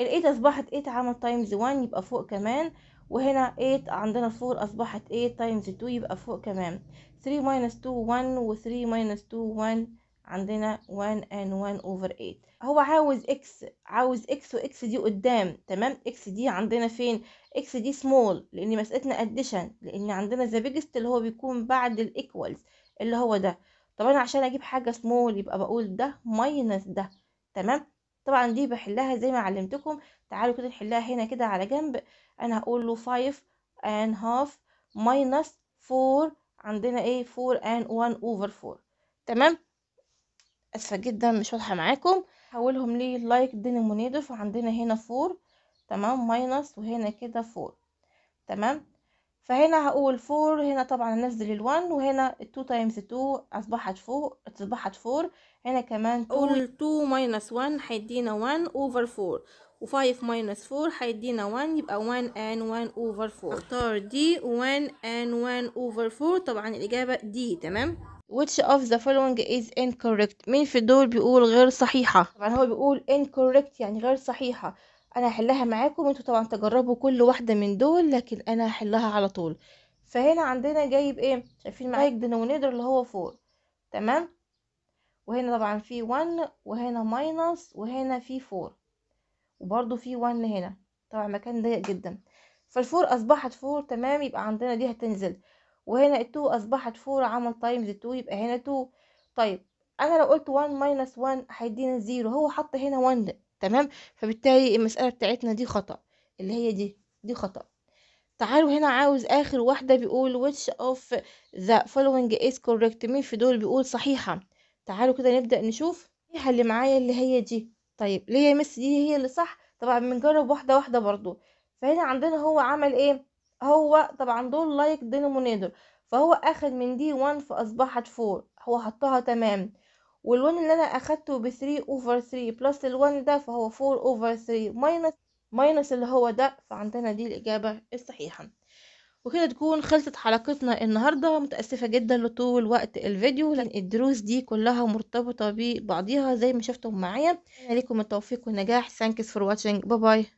ال8 اصبحت 8 عمل تايمز 1 يبقى فوق كمان وهنا 8 عندنا 4 أصبحت 8 تايمز 2 يبقى فوق كمان 3 minus 2 1 و 3 minus 2 1 عندنا 1 and 1 over 8 هو عاوز x عاوز x و x دي قدام تمام x دي عندنا فين x دي small لان مسألتنا addition لان عندنا the biggest اللي هو بيكون بعد الايكوالز اللي هو ده طب انا عشان اجيب حاجة small يبقى بقول ده minus ده تمام طبعا دي بحلها زي ما علمتكم تعالوا كده نحلها هنا كده على جنب انا هقول له 5 and half minus 4 عندنا ايه 4 and 1 over 4 تمام اسفه جدا مش واضحه معاكم حولهم ليه لايك دينومينيتور فعندنا هنا 4 تمام ماينس وهنا كده 4 تمام فهنا هقول فور هنا طبعا هنزل الوان وهنا two تايمز تو اصبحت فور اصبحت فور هنا كمان اول تو ماينس وان هيدينا وان اوفر فور و5 ماينس 4 هيدينا 1 يبقى 1 and 1 over 4 اختار دي 1 and 1 over 4 طبعا الإجابة دي تمام which of the following is incorrect مين في دول بيقول غير صحيحة طبعا هو بيقول incorrect يعني غير صحيحة انا هحلها معاكم انتوا طبعا تجربوا كل واحده من دول لكن انا هحلها على طول فهنا عندنا جايب ايه شايفين معايا اه. الدينومينيتور اللي هو 4 تمام وهنا طبعا في 1 وهنا ماينس وهنا في 4 وبرده في 1 هنا طبعا مكان ضيق جدا فالفور اصبحت 4 تمام يبقى عندنا دي هتنزل وهنا 2 اصبحت 4 عمل تايمز 2 يبقى هنا 2 طيب انا لو قلت 1 ماينس 1 هيدينا 0 هو حط هنا 1 تمام فبالتالي المسألة بتاعتنا دي خطأ اللي هي دي دي خطأ تعالوا هنا عاوز آخر واحدة بيقول which of the following is correct مين في دول بيقول صحيحة تعالوا كده نبدأ نشوف ايه اللي معايا اللي هي دي طيب ليه يا مس دي هي اللي صح طبعا بنجرب واحدة واحدة برضو فهنا عندنا هو عمل ايه هو طبعا دول لايك دينومينيتور فهو اخد من دي 1 فاصبحت 4 هو حطها تمام واللون اللي انا اخدته ب 3 اوفر 3 بلس الون ده فهو 4 اوفر 3 ماينس ماينس اللي هو ده فعندنا دي الاجابه الصحيحه وكده تكون خلصت حلقتنا النهاردة متأسفة جدا لطول وقت الفيديو لأن الدروس دي كلها مرتبطة ببعضيها زي ما شفتم معايا ليكم التوفيق والنجاح ثانكس فور watching باي باي